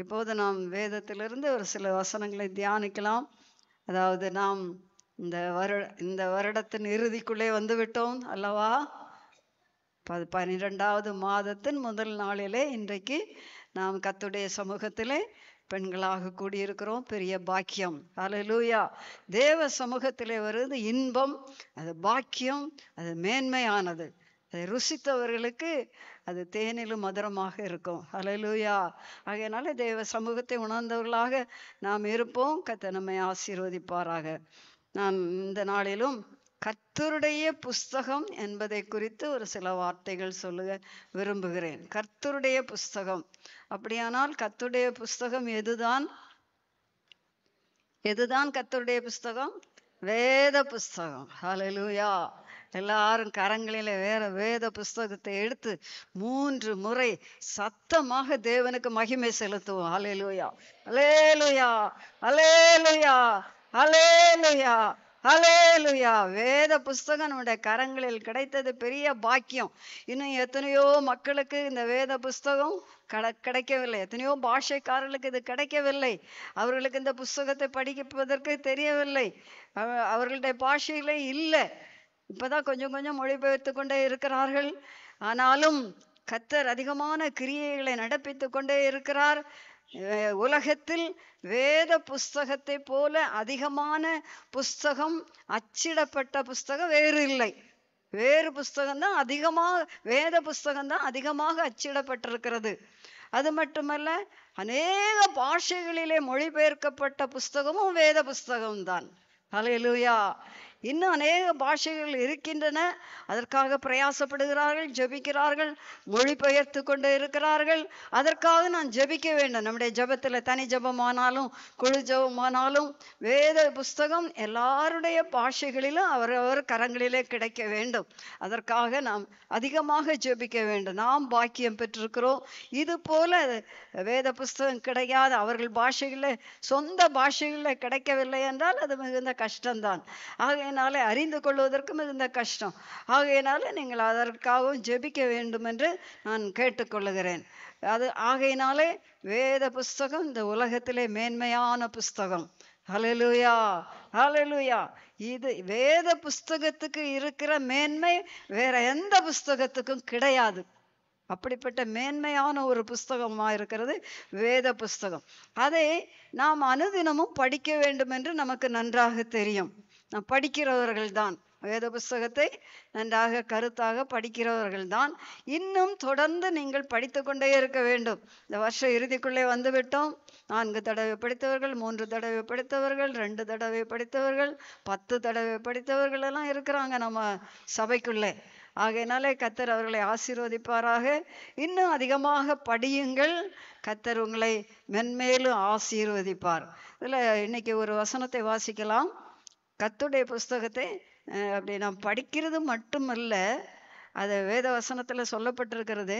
இப்போது நாம் வேதத்திலிருந்து ஒரு சில வசனங்களை தியானிக்கலாம் அதாவது நாம் இந்த வருட இந்த வருடத்தின் இறுதிக்குள்ளே வந்துவிட்டோம் அல்லவா பது பனிரெண்டாவது மாதத்தின் முதல் நாளிலே இன்றைக்கு நாம் கத்துடைய சமூகத்திலே பெண்களாக கூடியிருக்கிறோம் பெரிய பாக்கியம் அலலூயா தேவ சமூகத்திலே வருவது இன்பம் அது பாக்கியம் அது மேன்மையானது அதை ருசித்தவர்களுக்கு அது தேனிலும் மதுரமாக இருக்கும் அலலூயா ஆகையினால தேவ சமூகத்தை உணர்ந்தவர்களாக நாம் இருப்போம் கத்த நம்மை ஆசீர்வதிப்பாராக நான் இந்த நாளிலும் கர்த்தருடைய புஸ்தகம் என்பதை குறித்து ஒரு சில வார்த்தைகள் சொல்லுக விரும்புகிறேன் கர்த்தருடைய புஸ்தகம் அப்படியானால் கத்துடைய புஸ்தகம் எதுதான் எதுதான் கத்தருடைய புஸ்தகம் வேத புஸ்தகம் அலலூயா எல்லாரும் கரங்களில வேற வேத புஸ்தகத்தை எடுத்து மூன்று முறை சத்தமாக தேவனுக்கு மகிமை செலுத்துவோம் அலேலுயா அலேலுயா அலேலுயா அலேலுயா அலேலுயா வேத புஸ்தகம் நம்முடைய கரங்களில் கிடைத்தது பெரிய பாக்கியம் இன்னும் எத்தனையோ மக்களுக்கு இந்த வேத புஸ்தகம் கட கிடைக்கவில்லை எத்தனையோ பாஷைக்காரர்களுக்கு இது கிடைக்கவில்லை அவர்களுக்கு இந்த புஸ்தகத்தை படிப்பதற்கு தெரியவில்லை அவர்களுடைய பாஷையிலே இல்லை இப்பதான் கொஞ்சம் கொஞ்சம் மொழிபெயர்த்து கொண்டே இருக்கிறார்கள் ஆனாலும் கத்தர் அதிகமான கிரியைகளை நடப்பித்து கொண்டே இருக்கிறார் உலகத்தில் வேத புஸ்தகத்தை போல அதிகமான புஸ்தகம் அச்சிடப்பட்ட புஸ்தகம் வேறு இல்லை வேறு புஸ்தகம்தான் அதிகமாக வேத புஸ்தகம்தான் அதிகமாக அச்சிடப்பட்டிருக்கிறது அது மட்டுமல்ல அநேக பாஷைகளிலே மொழிபெயர்க்கப்பட்ட புஸ்தகமும் வேத புஸ்தகம்தான் அலையலூயா இன்னும் அநேக பாஷைகள் இருக்கின்றன அதற்காக பிரயாசப்படுகிறார்கள் ஜபிக்கிறார்கள் மொழிபெயர்த்து கொண்டு இருக்கிறார்கள் அதற்காக நான் ஜபிக்க வேண்டும் நம்முடைய ஜபத்தில் தனி ஜபமானாலும் குழு ஜபமானாலும் வேத புஸ்தகம் எல்லாருடைய பாஷைகளிலும் அவரவர் கரங்களிலே கிடைக்க வேண்டும் அதற்காக நாம் அதிகமாக ஜபிக்க வேண்டும் நாம் பாக்கியம் பெற்றிருக்கிறோம் இது போல வேத புஸ்தகம் கிடையாது அவர்கள் பாஷைகளில் சொந்த பாஷைகளில் கிடைக்கவில்லை என்றால் அது மிகுந்த கஷ்டம்தான் ஆக ஆகையினாலே அறிந்து கொள்வதற்கும் இருந்த கஷ்டம் ஆகையினால நீங்கள் அதற்காகவும் ஜெபிக்க வேண்டும் என்று நான் கேட்டுக்கொள்ளுகிறேன் அது ஆகையினாலே வேத புஸ்தகம் இந்த உலகத்திலே மேன்மையான புஸ்தகம் அலலுயா அலலுயா இது வேத புஸ்தகத்துக்கு இருக்கிற மேன்மை வேற எந்த புஸ்தகத்துக்கும் கிடையாது அப்படிப்பட்ட மேன்மையான ஒரு புஸ்தகமாக இருக்கிறது வேத புஸ்தகம் அதை நாம் அனுதினமும் படிக்க வேண்டும் என்று நமக்கு நன்றாக தெரியும் நாம் படிக்கிறவர்கள்தான் வேத புஸ்தகத்தை நன்றாக கருத்தாக படிக்கிறவர்கள்தான் இன்னும் தொடர்ந்து நீங்கள் படித்து கொண்டே இருக்க வேண்டும் இந்த வருஷ இறுதிக்குள்ளே வந்துவிட்டோம் நான்கு தடவை படித்தவர்கள் மூன்று தடவை படித்தவர்கள் ரெண்டு தடவை படித்தவர்கள் பத்து தடவை படித்தவர்கள் எல்லாம் இருக்கிறாங்க நம்ம சபைக்குள்ளே ஆகையினாலே கத்தர் அவர்களை ஆசீர்வதிப்பாராக இன்னும் அதிகமாக படியுங்கள் கத்தர் உங்களை மென்மேலும் ஆசீர்வதிப்பார் இதில் இன்னைக்கு ஒரு வசனத்தை வாசிக்கலாம் கத்துடைய புஸ்தகத்தை அப்படி நாம் படிக்கிறது மட்டுமல்ல அதை வேத வசனத்தில் சொல்லப்பட்டிருக்கிறது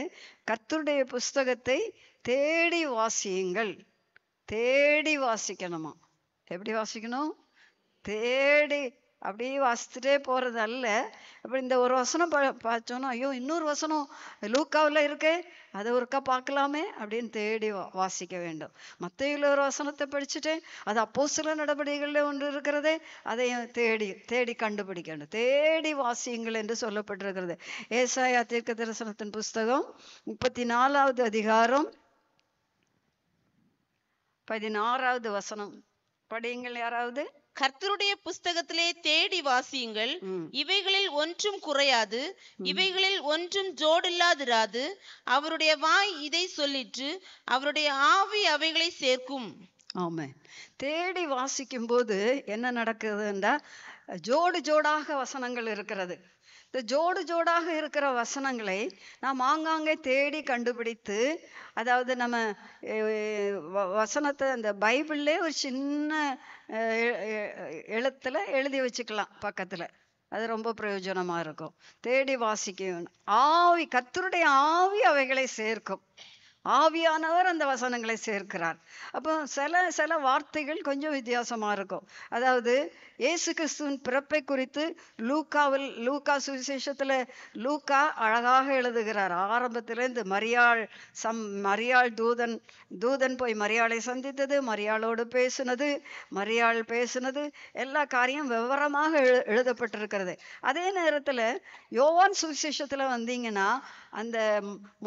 கத்துடைய புஸ்தகத்தை தேடி வாசியுங்கள் தேடி வாசிக்கணுமா எப்படி வாசிக்கணும் தேடி அப்படியே வாசித்துட்டே போகிறது அல்ல அப்படி இந்த ஒரு வசனம் ப பார்த்தோன்னா ஐயோ இன்னொரு வசனம் லூக்காவில் இருக்கே அதை ஒருக்கா பார்க்கலாமே அப்படின்னு தேடி வாசிக்க வேண்டும் மத்தையில் ஒரு வசனத்தை படிச்சுட்டேன் அது அப்போ சில நடவடிக்கைகளில் ஒன்று இருக்கிறதே அதையும் தேடி தேடி கண்டுபிடிக்கணும் தேடி வாசியுங்கள் என்று சொல்லப்பட்டிருக்கிறது ஏசாயா தீர்க்க தரிசனத்தின் புஸ்தகம் முப்பத்தி நாலாவது அதிகாரம் பதினாறாவது வசனம் படியுங்கள் யாராவது கர்த்தருடைய புஸ்தகத்திலே தேடி வாசியுங்கள் இவைகளில் ஒன்றும் குறையாது இவைகளில் ஒன்றும் ஜோடில்லாதிராது அவருடைய வாய் இதை சொல்லிற்று அவருடைய ஆவி அவைகளை சேர்க்கும் ஆமா தேடி வாசிக்கும் போது என்ன என்றா ஜோடு ஜோடாக வசனங்கள் இருக்கிறது இந்த ஜோடு ஜோடாக இருக்கிற வசனங்களை நாம் ஆங்காங்கே தேடி கண்டுபிடித்து அதாவது நம்ம வசனத்தை அந்த பைபிள்லே ஒரு சின்ன எழுத்துல எழுதி வச்சுக்கலாம் பக்கத்துல அது ரொம்ப பிரயோஜனமா இருக்கும் தேடி வாசிக்க ஆவி கத்தருடைய ஆவி அவைகளை சேர்க்கும் ஆவியானவர் அந்த வசனங்களை சேர்க்கிறார் அப்போ சில சில வார்த்தைகள் கொஞ்சம் வித்தியாசமாக இருக்கும் அதாவது இயேசு கிறிஸ்துவின் பிறப்பை குறித்து லூக்காவில் லூக்கா சுவிசேஷத்தில் லூக்கா அழகாக எழுதுகிறார் ஆரம்பத்திலேருந்து மரியாள் சம் மரியாள் தூதன் தூதன் போய் மரியாளை சந்தித்தது மரியாளோடு பேசினது மரியாள் பேசினது எல்லா காரியம் விவரமாக எழு எழுதப்பட்டிருக்கிறது அதே நேரத்தில் யோவான் சுவிசேஷத்தில் வந்தீங்கன்னா அந்த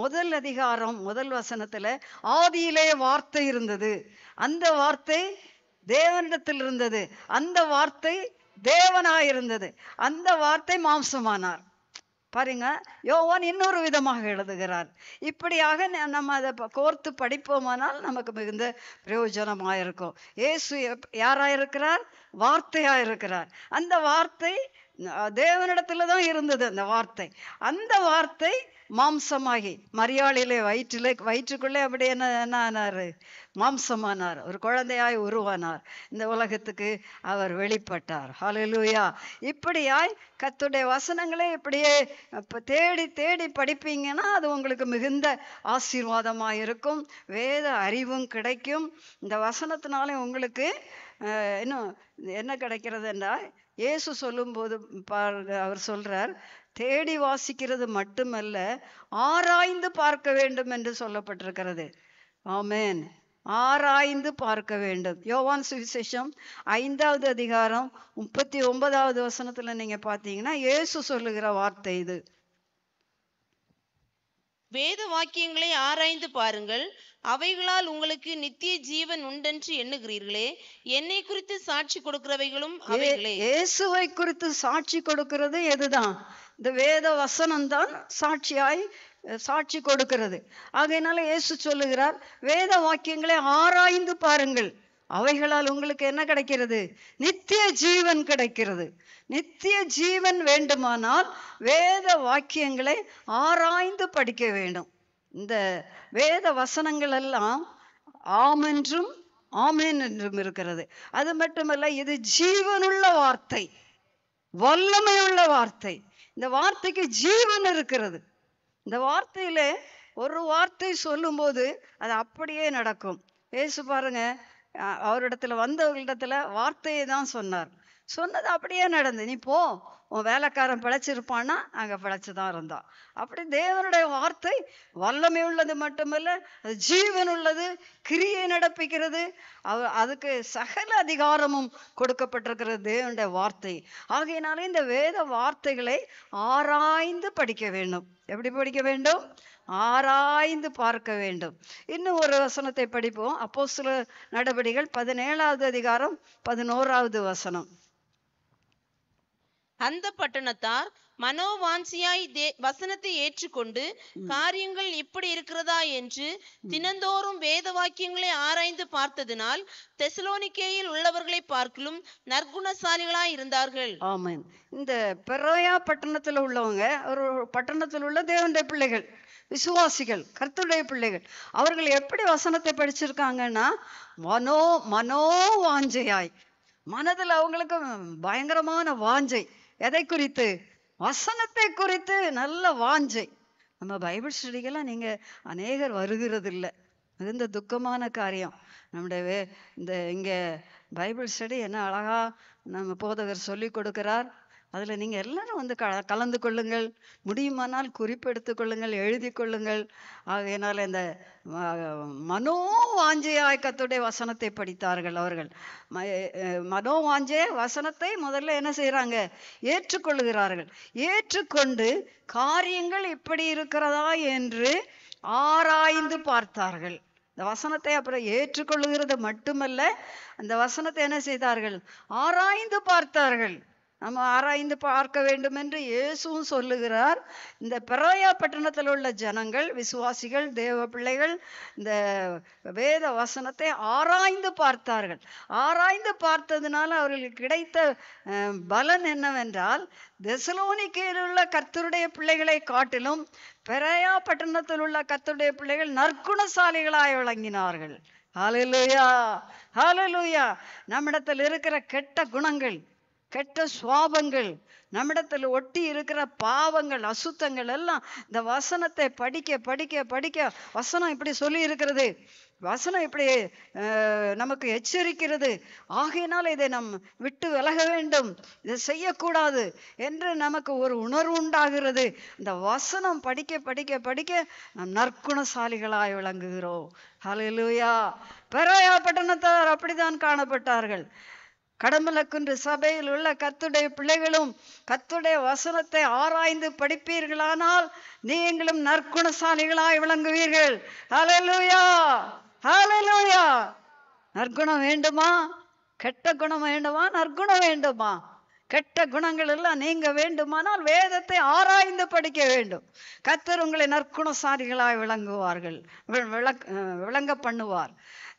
முதல் அதிகாரம் முதல் வசனத்தில் ஆதியிலே வார்த்தை இருந்தது அந்த வார்த்தை தேவனிடத்தில் இருந்தது அந்த வார்த்தை தேவனாயிருந்தது இருந்தது அந்த வார்த்தை மாம்சமானார் பாருங்க யோவான் இன்னொரு விதமாக எழுதுகிறார் இப்படியாக நம்ம அதை கோர்த்து படிப்போமானால் நமக்கு மிகுந்த பிரயோஜனமாக இருக்கும் ஏசு யாராயிருக்கிறார் இருக்கிறார் வார்த்தையாக இருக்கிறார் அந்த வார்த்தை தேவனிடத்துல தான் இருந்தது அந்த வார்த்தை அந்த வார்த்தை மாம்சமாகி மரியாளிலே வயிற்றிலே வயிற்றுக்குள்ளே அப்படி என்ன என்ன ஆனார் மாம்சமானார் ஒரு குழந்தையாய் உருவானார் இந்த உலகத்துக்கு அவர் வெளிப்பட்டார் ஹலலூயா இப்படியாய் கத்துடைய வசனங்களே இப்படியே தேடி தேடி படிப்பீங்கன்னா அது உங்களுக்கு மிகுந்த ஆசீர்வாதமாக இருக்கும் வேத அறிவும் கிடைக்கும் இந்த வசனத்தினாலே உங்களுக்கு இன்னும் என்ன கிடைக்கிறது என்றால் இயேசு சொல்லும்போது பாருங்க அவர் சொல்றார் தேடி வாசிக்கிறது மட்டுமல்ல ஆராய்ந்து பார்க்க வேண்டும் என்று சொல்லப்பட்டிருக்கிறது ஆமேன் ஆராய்ந்து பார்க்க வேண்டும் யோவான் சுவிசேஷம் ஐந்தாவது அதிகாரம் முப்பத்தி ஒன்பதாவது வசனத்துல நீங்க பாத்தீங்கன்னா இயேசு சொல்லுகிற வார்த்தை இது வேத வாக்கியங்களை ஆராய்ந்து பாருங்கள் அவைகளால் உங்களுக்கு நித்திய ஜீவன் உண்டென்று எண்ணுகிறீர்களே என்னை குறித்து சாட்சி கொடுக்கிறவைகளும் அவைகளே இயேசுவை குறித்து சாட்சி கொடுக்கிறது எதுதான் இந்த வேத வசனம் தான் சாட்சியாய் சாட்சி கொடுக்கிறது ஆகையினால இயேசு சொல்லுகிறார் வேத வாக்கியங்களை ஆராய்ந்து பாருங்கள் அவைகளால் உங்களுக்கு என்ன கிடைக்கிறது நித்திய ஜீவன் கிடைக்கிறது நித்திய ஜீவன் வேண்டுமானால் வேத வாக்கியங்களை ஆராய்ந்து படிக்க வேண்டும் இந்த வேத வசனங்கள் எல்லாம் ஆமென்றும் ஆமேன் என்றும் இருக்கிறது அது மட்டுமல்ல இது ஜீவனுள்ள வார்த்தை வல்லமையுள்ள வார்த்தை இந்த வார்த்தைக்கு ஜீவன் இருக்கிறது இந்த வார்த்தையில ஒரு வார்த்தை சொல்லும்போது அது அப்படியே நடக்கும் பேசு பாருங்க அவரிடத்துல வந்தவர்களிடத்துல வார்த்தையை தான் சொன்னார் சொன்னது அப்படியே நடந்து நீ போ உன் வேலைக்காரன் பிழைச்சிருப்பான்னா அங்கே பிழைச்சி தான் இருந்தான் அப்படி தேவனுடைய வார்த்தை வல்லமை உள்ளது மட்டுமல்ல அது ஜீவன் உள்ளது கிரியை நடப்பிக்கிறது அவ அதுக்கு சகல அதிகாரமும் கொடுக்கப்பட்டிருக்கிறது தேவனுடைய வார்த்தை ஆகையினால இந்த வேத வார்த்தைகளை ஆராய்ந்து படிக்க வேண்டும் எப்படி படிக்க வேண்டும் ஆராய்ந்து பார்க்க வேண்டும் இன்னும் ஒரு வசனத்தை படிப்போம் அப்போ சில நடவடிக்கைகள் பதினேழாவது அதிகாரம் பதினோராவது வசனம் அந்த பட்டணத்தார் மனோவாஞ்சியாய் வசனத்தை ஏற்றுக்கொண்டு காரியங்கள் இப்படி இருக்கிறதா என்று தினந்தோறும் வேத வாக்கியங்களை ஆராய்ந்து பார்த்ததினால் தெசலோனிக்கேயில் உள்ளவர்களை பார்க்கலும் நற்குணசாலிகளாய் இருந்தார்கள் ஆமாம் இந்த பெரோயா பட்டணத்துல உள்ளவங்க ஒரு பட்டணத்தில் உள்ள தேவனுடைய பிள்ளைகள் விசுவாசிகள் கர்த்தருடைய பிள்ளைகள் அவர்கள் எப்படி வசனத்தை படிச்சிருக்காங்கன்னா மனோ மனோ வாஞ்சையாய் மனதில் அவங்களுக்கு பயங்கரமான வாஞ்சை எதை குறித்து வசனத்தை குறித்து நல்ல வாஞ்சை நம்ம பைபிள் ஸ்டடிக்கெல்லாம் நீங்கள் அநேகர் வருகிறது இல்லை மிகுந்த துக்கமான காரியம் நம்முடைய இந்த இங்கே பைபிள் ஸ்டடி என்ன அழகா நம்ம போதகர் சொல்லி கொடுக்கிறார் அதில் நீங்கள் எல்லாரும் வந்து க கலந்து கொள்ளுங்கள் முடியுமானால் குறிப்பெடுத்து கொள்ளுங்கள் எழுதி கொள்ளுங்கள் ஆகையினால் இந்த மனோ வாஞ்சையாய் கத்துடைய வசனத்தை படித்தார்கள் அவர்கள் மனோ வாஞ்சே வசனத்தை முதல்ல என்ன செய்கிறாங்க ஏற்றுக்கொள்ளுகிறார்கள் ஏற்றுக்கொண்டு காரியங்கள் இப்படி இருக்கிறதா என்று ஆராய்ந்து பார்த்தார்கள் இந்த வசனத்தை அப்புறம் ஏற்றுக்கொள்ளுகிறது மட்டுமல்ல அந்த வசனத்தை என்ன செய்தார்கள் ஆராய்ந்து பார்த்தார்கள் நம்ம ஆராய்ந்து பார்க்க வேண்டும் என்று இயேசுவும் சொல்லுகிறார் இந்த பிரயா பட்டணத்தில் உள்ள ஜனங்கள் விசுவாசிகள் தேவ பிள்ளைகள் இந்த வேத வசனத்தை ஆராய்ந்து பார்த்தார்கள் ஆராய்ந்து பார்த்ததுனால அவர்களுக்கு கிடைத்த பலன் என்னவென்றால் தெசலோனிக்கையில் உள்ள கர்த்தருடைய பிள்ளைகளை காட்டிலும் பிரயா பட்டணத்தில் உள்ள கர்த்தருடைய பிள்ளைகள் நற்குணசாலிகளாய் விளங்கினார்கள் ஹாலலூயா ஹாலலூயா நம்மிடத்தில் இருக்கிற கெட்ட குணங்கள் கெட்ட சுவாபங்கள் நம்மிடத்தில் ஒட்டி இருக்கிற பாவங்கள் அசுத்தங்கள் எல்லாம் இந்த வசனத்தை படிக்க படிக்க படிக்க வசனம் இப்படி சொல்லி இருக்கிறது வசனம் இப்படி நமக்கு எச்சரிக்கிறது ஆகையினால் இதை நம் விட்டு விலக வேண்டும் இதை செய்யக்கூடாது என்று நமக்கு ஒரு உணர்வு உண்டாகிறது இந்த வசனம் படிக்க படிக்க படிக்க நம் நற்குணசாலிகளாய் விளங்குகிறோம் ஹலோ லூயா பெரோயா பட்டணத்தார் அப்படித்தான் காணப்பட்டார்கள் கடமலக்குன்று சபையில் உள்ள கத்துடைய பிள்ளைகளும் கத்துடைய வசனத்தை ஆராய்ந்து படிப்பீர்களானால் நீங்களும் நற்குணசாலிகளாய் விளங்குவீர்கள் அலலூயா அலலூயா நற்குணம் வேண்டுமா கெட்ட குணம் வேண்டுமா நற்குணம் வேண்டுமா கெட்ட குணங்கள் எல்லாம் நீங்க வேண்டுமானால் வேதத்தை ஆராய்ந்து படிக்க வேண்டும் கத்தர் உங்களை நற்குணசாரிகளாய் விளங்குவார்கள் விளங்க பண்ணுவார்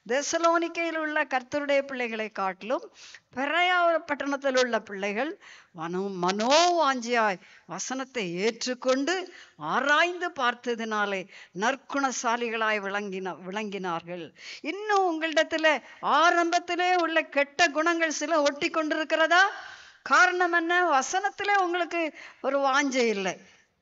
தெசலோனிக்கையில் உள்ள கர்த்தருடைய பிள்ளைகளை காட்டிலும் பெரையா பட்டணத்தில் உள்ள பிள்ளைகள் மனோ மனோ வாஞ்சியாய் வசனத்தை ஏற்றுக்கொண்டு ஆராய்ந்து பார்த்ததினாலே நற்குணசாலிகளாய் விளங்கின விளங்கினார்கள் இன்னும் உங்களிடத்துல ஆரம்பத்திலே உள்ள கெட்ட குணங்கள் சில ஒட்டி கொண்டிருக்கிறதா காரணம் என்ன வசனத்திலே உங்களுக்கு ஒரு வாஞ்சை இல்லை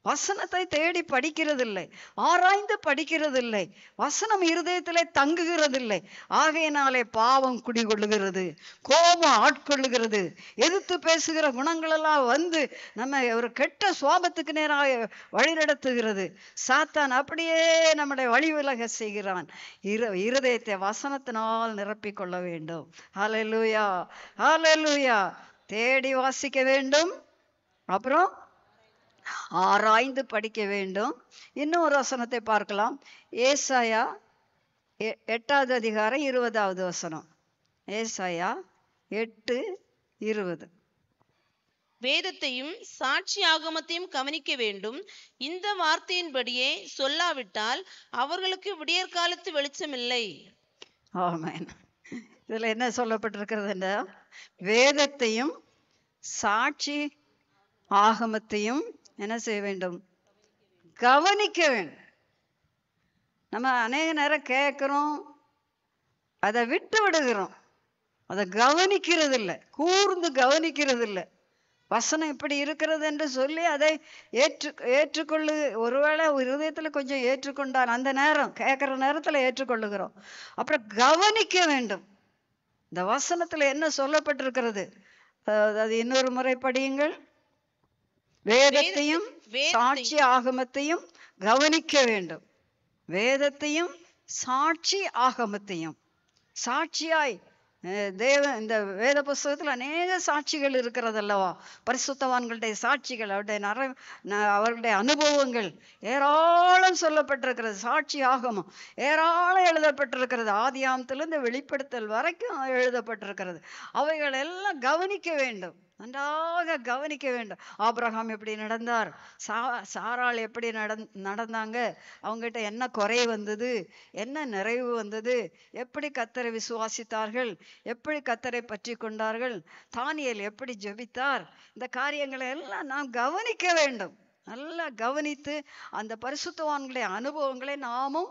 வசனத்தை தேடி படிக்கிறதில்லை ஆராய்ந்து படிக்கிறதில்லை வசனம் இருதயத்திலே தங்குகிறதில்லை ஆகையினாலே பாவம் குடிகொள்ளுகிறது கோபம் ஆட்கொள்ளுகிறது எதிர்த்து பேசுகிற குணங்களெல்லாம் வந்து நம்ம ஒரு கெட்ட சோபத்துக்கு நேராக வழிநடத்துகிறது சாத்தான் அப்படியே நம்முடைய வழி விலக செய்கிறான் இரு இருதயத்தை வசனத்தினால் நிரப்பிக்கொள்ள வேண்டும் ஹலலூயா ஹலலூயா தேடி வாசிக்க வேண்டும் அப்புறம் ஆராய்ந்து படிக்க வேண்டும் இன்னொரு வசனத்தை பார்க்கலாம் ஏசாயா எட்டாவது அதிகாரம் இருபதாவது வசனம் ஏசாயா எட்டு இருபது வேதத்தையும் சாட்சி ஆகமத்தையும் கவனிக்க வேண்டும் இந்த வார்த்தையின்படியே சொல்லாவிட்டால் அவர்களுக்கு விடியற் காலத்து வெளிச்சம் இல்லை ஆமாம் இதில் என்ன சொல்லப்பட்டிருக்கிறதுன்னா வேதத்தையும் சாட்சி ஆகமத்தையும் என்ன செய்ய வேண்டும் கவனிக்க வேண்டும் நம்ம அநேக நேரம் கேட்குறோம் அதை விட்டு விடுகிறோம் அதை கவனிக்கிறது இல்லை கூர்ந்து கவனிக்கிறது இல்லை வசனம் இப்படி இருக்கிறது என்று சொல்லி அதை ஏற்று ஏற்றுக்கொள்ளு ஒருவேளை ஹிருதயத்தில் கொஞ்சம் ஏற்றுக்கொண்டால் அந்த நேரம் கேட்குற நேரத்தில் ஏற்றுக்கொள்ளுகிறோம் அப்புறம் கவனிக்க வேண்டும் இந்த வசனத்தில் என்ன சொல்லப்பட்டிருக்கிறது அது இன்னொரு முறை படியுங்கள் வேதத்தையும் சாட்சி ஆகமத்தையும் கவனிக்க வேண்டும் வேதத்தையும் சாட்சி ஆகமத்தையும் சாட்சியாய் தேவ இந்த வேத புஸ்தகத்தில் அநேக சாட்சிகள் இருக்கிறது அல்லவா பரிசுத்தவான்களுடைய சாட்சிகள் அவருடைய நர அவர்களுடைய அனுபவங்கள் ஏராளம் சொல்லப்பட்டிருக்கிறது சாட்சி ஆகமும் ஏராளம் எழுதப்பட்டிருக்கிறது ஆதியாமத்திலிருந்து வெளிப்படுத்தல் வரைக்கும் எழுதப்பட்டிருக்கிறது அவைகள் எல்லாம் கவனிக்க வேண்டும் நன்றாக கவனிக்க வேண்டும் ஆப்ரஹாம் எப்படி நடந்தார் சா சாரால் எப்படி நடந் நடந்தாங்க அவங்ககிட்ட என்ன குறை வந்தது என்ன நிறைவு வந்தது எப்படி கத்தரை விசுவாசித்தார்கள் எப்படி கத்தரை பற்றி கொண்டார்கள் தானியல் எப்படி ஜெபித்தார் இந்த காரியங்களை எல்லாம் நாம் கவனிக்க வேண்டும் நல்லா கவனித்து அந்த பரிசுத்தவான்களுடைய அனுபவங்களை நாமும்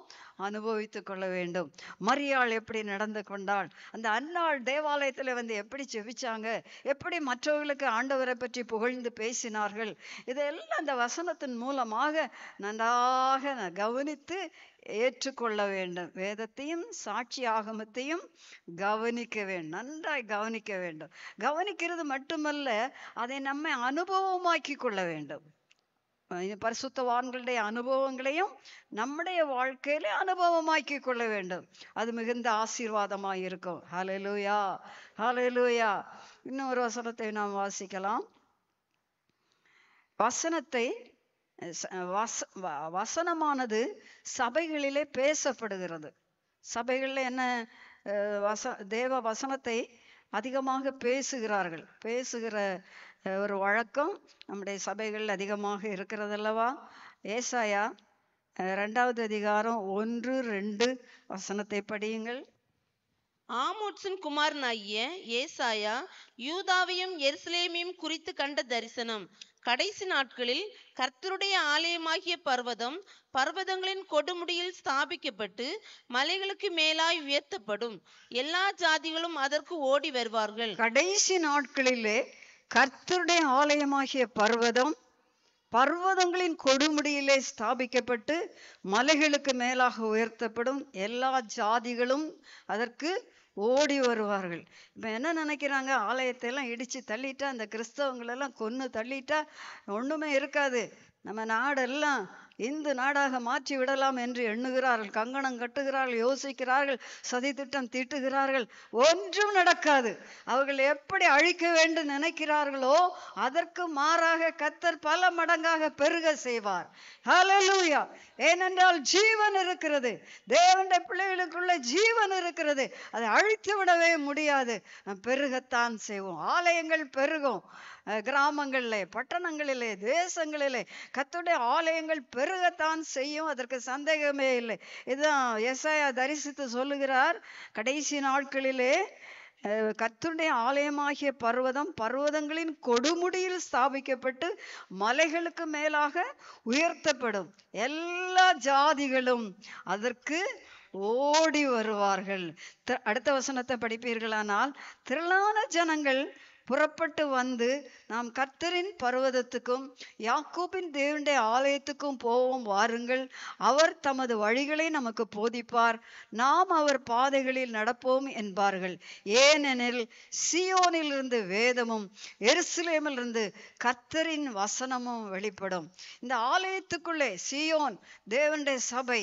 அனுபவித்து கொள்ள வேண்டும் மரியாள் எப்படி நடந்து கொண்டாள் அந்த அன்னாள் தேவாலயத்தில் வந்து எப்படி செவிச்சாங்க எப்படி மற்றவர்களுக்கு ஆண்டவரை பற்றி புகழ்ந்து பேசினார்கள் இதெல்லாம் அந்த வசனத்தின் மூலமாக நன்றாக கவனித்து ஏற்றுக்கொள்ள வேண்டும் வேதத்தையும் சாட்சி ஆகமத்தையும் கவனிக்க வேண்டும் நன்றாய் கவனிக்க வேண்டும் கவனிக்கிறது மட்டுமல்ல அதை நம்மை அனுபவமாக்கி கொள்ள வேண்டும் பரிசுத்தவான்களுடைய அனுபவங்களையும் நம்முடைய வாழ்க்கையில அனுபவமாக்கி கொள்ள வேண்டும் அது மிகுந்த ஆசீர்வாதமாக இருக்கும் ஹலலூயா ஹலலூயா இன்னும் ஒரு வசனத்தை நாம் வாசிக்கலாம் வசனத்தை வச வசனமானது சபைகளிலே பேசப்படுகிறது சபைகளில் என்ன வச தேவ வசனத்தை அதிகமாக பேசுகிறார்கள் பேசுகிற ஒரு வழக்கம் நம்முடைய சபைகள் அதிகமாக இருக்கிறதல்லவா ஏசாயா ரெண்டாவது அதிகாரம் ஒன்று ரெண்டு வசனத்தை படியுங்கள் ஆமோட்ஸின் குமாரனாகிய ஏசாயா யூதாவையும் எருசலேமையும் குறித்து கண்ட தரிசனம் கடைசி நாட்களில் கர்த்தருடைய ஆலயமாகிய பர்வதம் பர்வதங்களின் கொடுமுடியில் ஸ்தாபிக்கப்பட்டு மலைகளுக்கு மேலாய் உயர்த்தப்படும் எல்லா ஜாதிகளும் அதற்கு ஓடி வருவார்கள் கடைசி நாட்களிலே கர்த்தருடைய ஆலயமாகிய பர்வதம் பர்வதங்களின் கொடுமுடியிலே ஸ்தாபிக்கப்பட்டு மலைகளுக்கு மேலாக உயர்த்தப்படும் எல்லா ஜாதிகளும் அதற்கு ஓடி வருவார்கள் இப்போ என்ன நினைக்கிறாங்க ஆலயத்தை எல்லாம் இடித்து தள்ளிட்டா அந்த கிறிஸ்தவங்களெல்லாம் கொன்று தள்ளிட்டா ஒன்றுமே இருக்காது நம்ம நாடெல்லாம் இந்து நாடாக மாற்றி விடலாம் என்று எண்ணுகிறார்கள் கங்கணம் கட்டுகிறார்கள் யோசிக்கிறார்கள் சதி திட்டம் தீட்டுகிறார்கள் ஒன்றும் நடக்காது அவர்கள் எப்படி அழிக்க வேண்டும் நினைக்கிறார்களோ அதற்கு மாறாக கத்தர் பல மடங்காக பெருக செய்வார் ஹலலூயா ஏனென்றால் ஜீவன் இருக்கிறது தேவண்ட பிள்ளைகளுக்குள்ள ஜீவன் இருக்கிறது அதை அழித்து விடவே முடியாது பெருகத்தான் செய்வோம் ஆலயங்கள் பெருகும் கிராமங்களிலே பட்டணங்களிலே தேசங்களிலே கத்துடைய ஆலயங்கள் பெருகத்தான் செய்யும் அதற்கு சந்தேகமே இல்லை இதுதான் எஸ்ஐயா தரிசித்து சொல்லுகிறார் கடைசி நாட்களிலே கத்துடைய ஆலயமாகிய பர்வதம் பர்வதங்களின் கொடுமுடியில் ஸ்தாபிக்கப்பட்டு மலைகளுக்கு மேலாக உயர்த்தப்படும் எல்லா ஜாதிகளும் அதற்கு ஓடி வருவார்கள் அடுத்த வசனத்தை படிப்பீர்களானால் திரளான ஜனங்கள் புறப்பட்டு வந்து நாம் கர்த்தரின் பர்வதத்துக்கும் யாக்கோபின் தேவனுடைய ஆலயத்துக்கும் போவோம் வாருங்கள் அவர் தமது வழிகளை நமக்கு போதிப்பார் நாம் அவர் பாதைகளில் நடப்போம் என்பார்கள் ஏனெனில் சியோனிலிருந்து வேதமும் எருசலேமிலிருந்து கர்த்தரின் வசனமும் வெளிப்படும் இந்த ஆலயத்துக்குள்ளே சியோன் தேவனுடைய சபை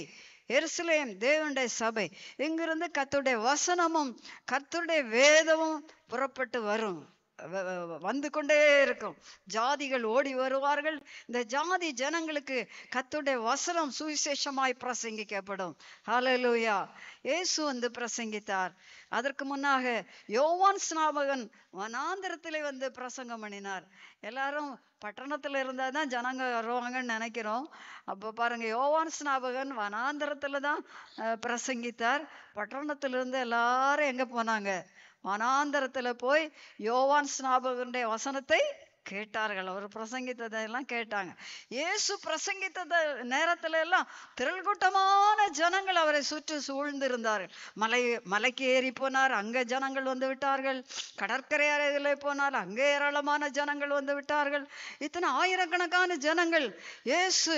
எருசலேம் தேவனுடைய சபை இங்கிருந்து கத்துடைய வசனமும் கத்துடைய வேதமும் புறப்பட்டு வரும் வந்து கொண்டே இருக்கும் ஜாதிகள் ஓடி வருவார்கள் இந்த ஜாதி ஜனங்களுக்கு கத்துடைய வசனம் சுவிசேஷமாய் பிரசங்கிக்கப்படும் ஹலலூயா இயேசு வந்து பிரசங்கித்தார் அதற்கு முன்னாக யோவான் ஸ்நாபகன் வனாந்திரத்திலே வந்து பிரசங்கம் பண்ணினார் எல்லாரும் பட்டணத்தில் இருந்தால் தான் ஜனங்க வருவாங்கன்னு நினைக்கிறோம் அப்போ பாருங்க யோவான் ஸ்நாபகன் வனாந்திரத்தில் தான் பிரசங்கித்தார் பட்டணத்திலிருந்து எல்லாரும் எங்கே போனாங்க வனாந்தரத்தில் போய் யோவான் ஸ்நாபகருடைய வசனத்தை கேட்டார்கள் அவர் பிரசங்கித்ததெல்லாம் கேட்டாங்க இயேசு பிரசங்கித்தத நேரத்துல எல்லாம் திரள்கூட்டமான ஜனங்கள் அவரை சுற்றி சூழ்ந்திருந்தார்கள் மலை மலைக்கு ஏறி போனார் அங்க ஜனங்கள் வந்து விட்டார்கள் கடற்கரை அறையில் போனால் அங்கே ஏராளமான ஜனங்கள் வந்து விட்டார்கள் இத்தனை ஆயிரக்கணக்கான ஜனங்கள் இயேசு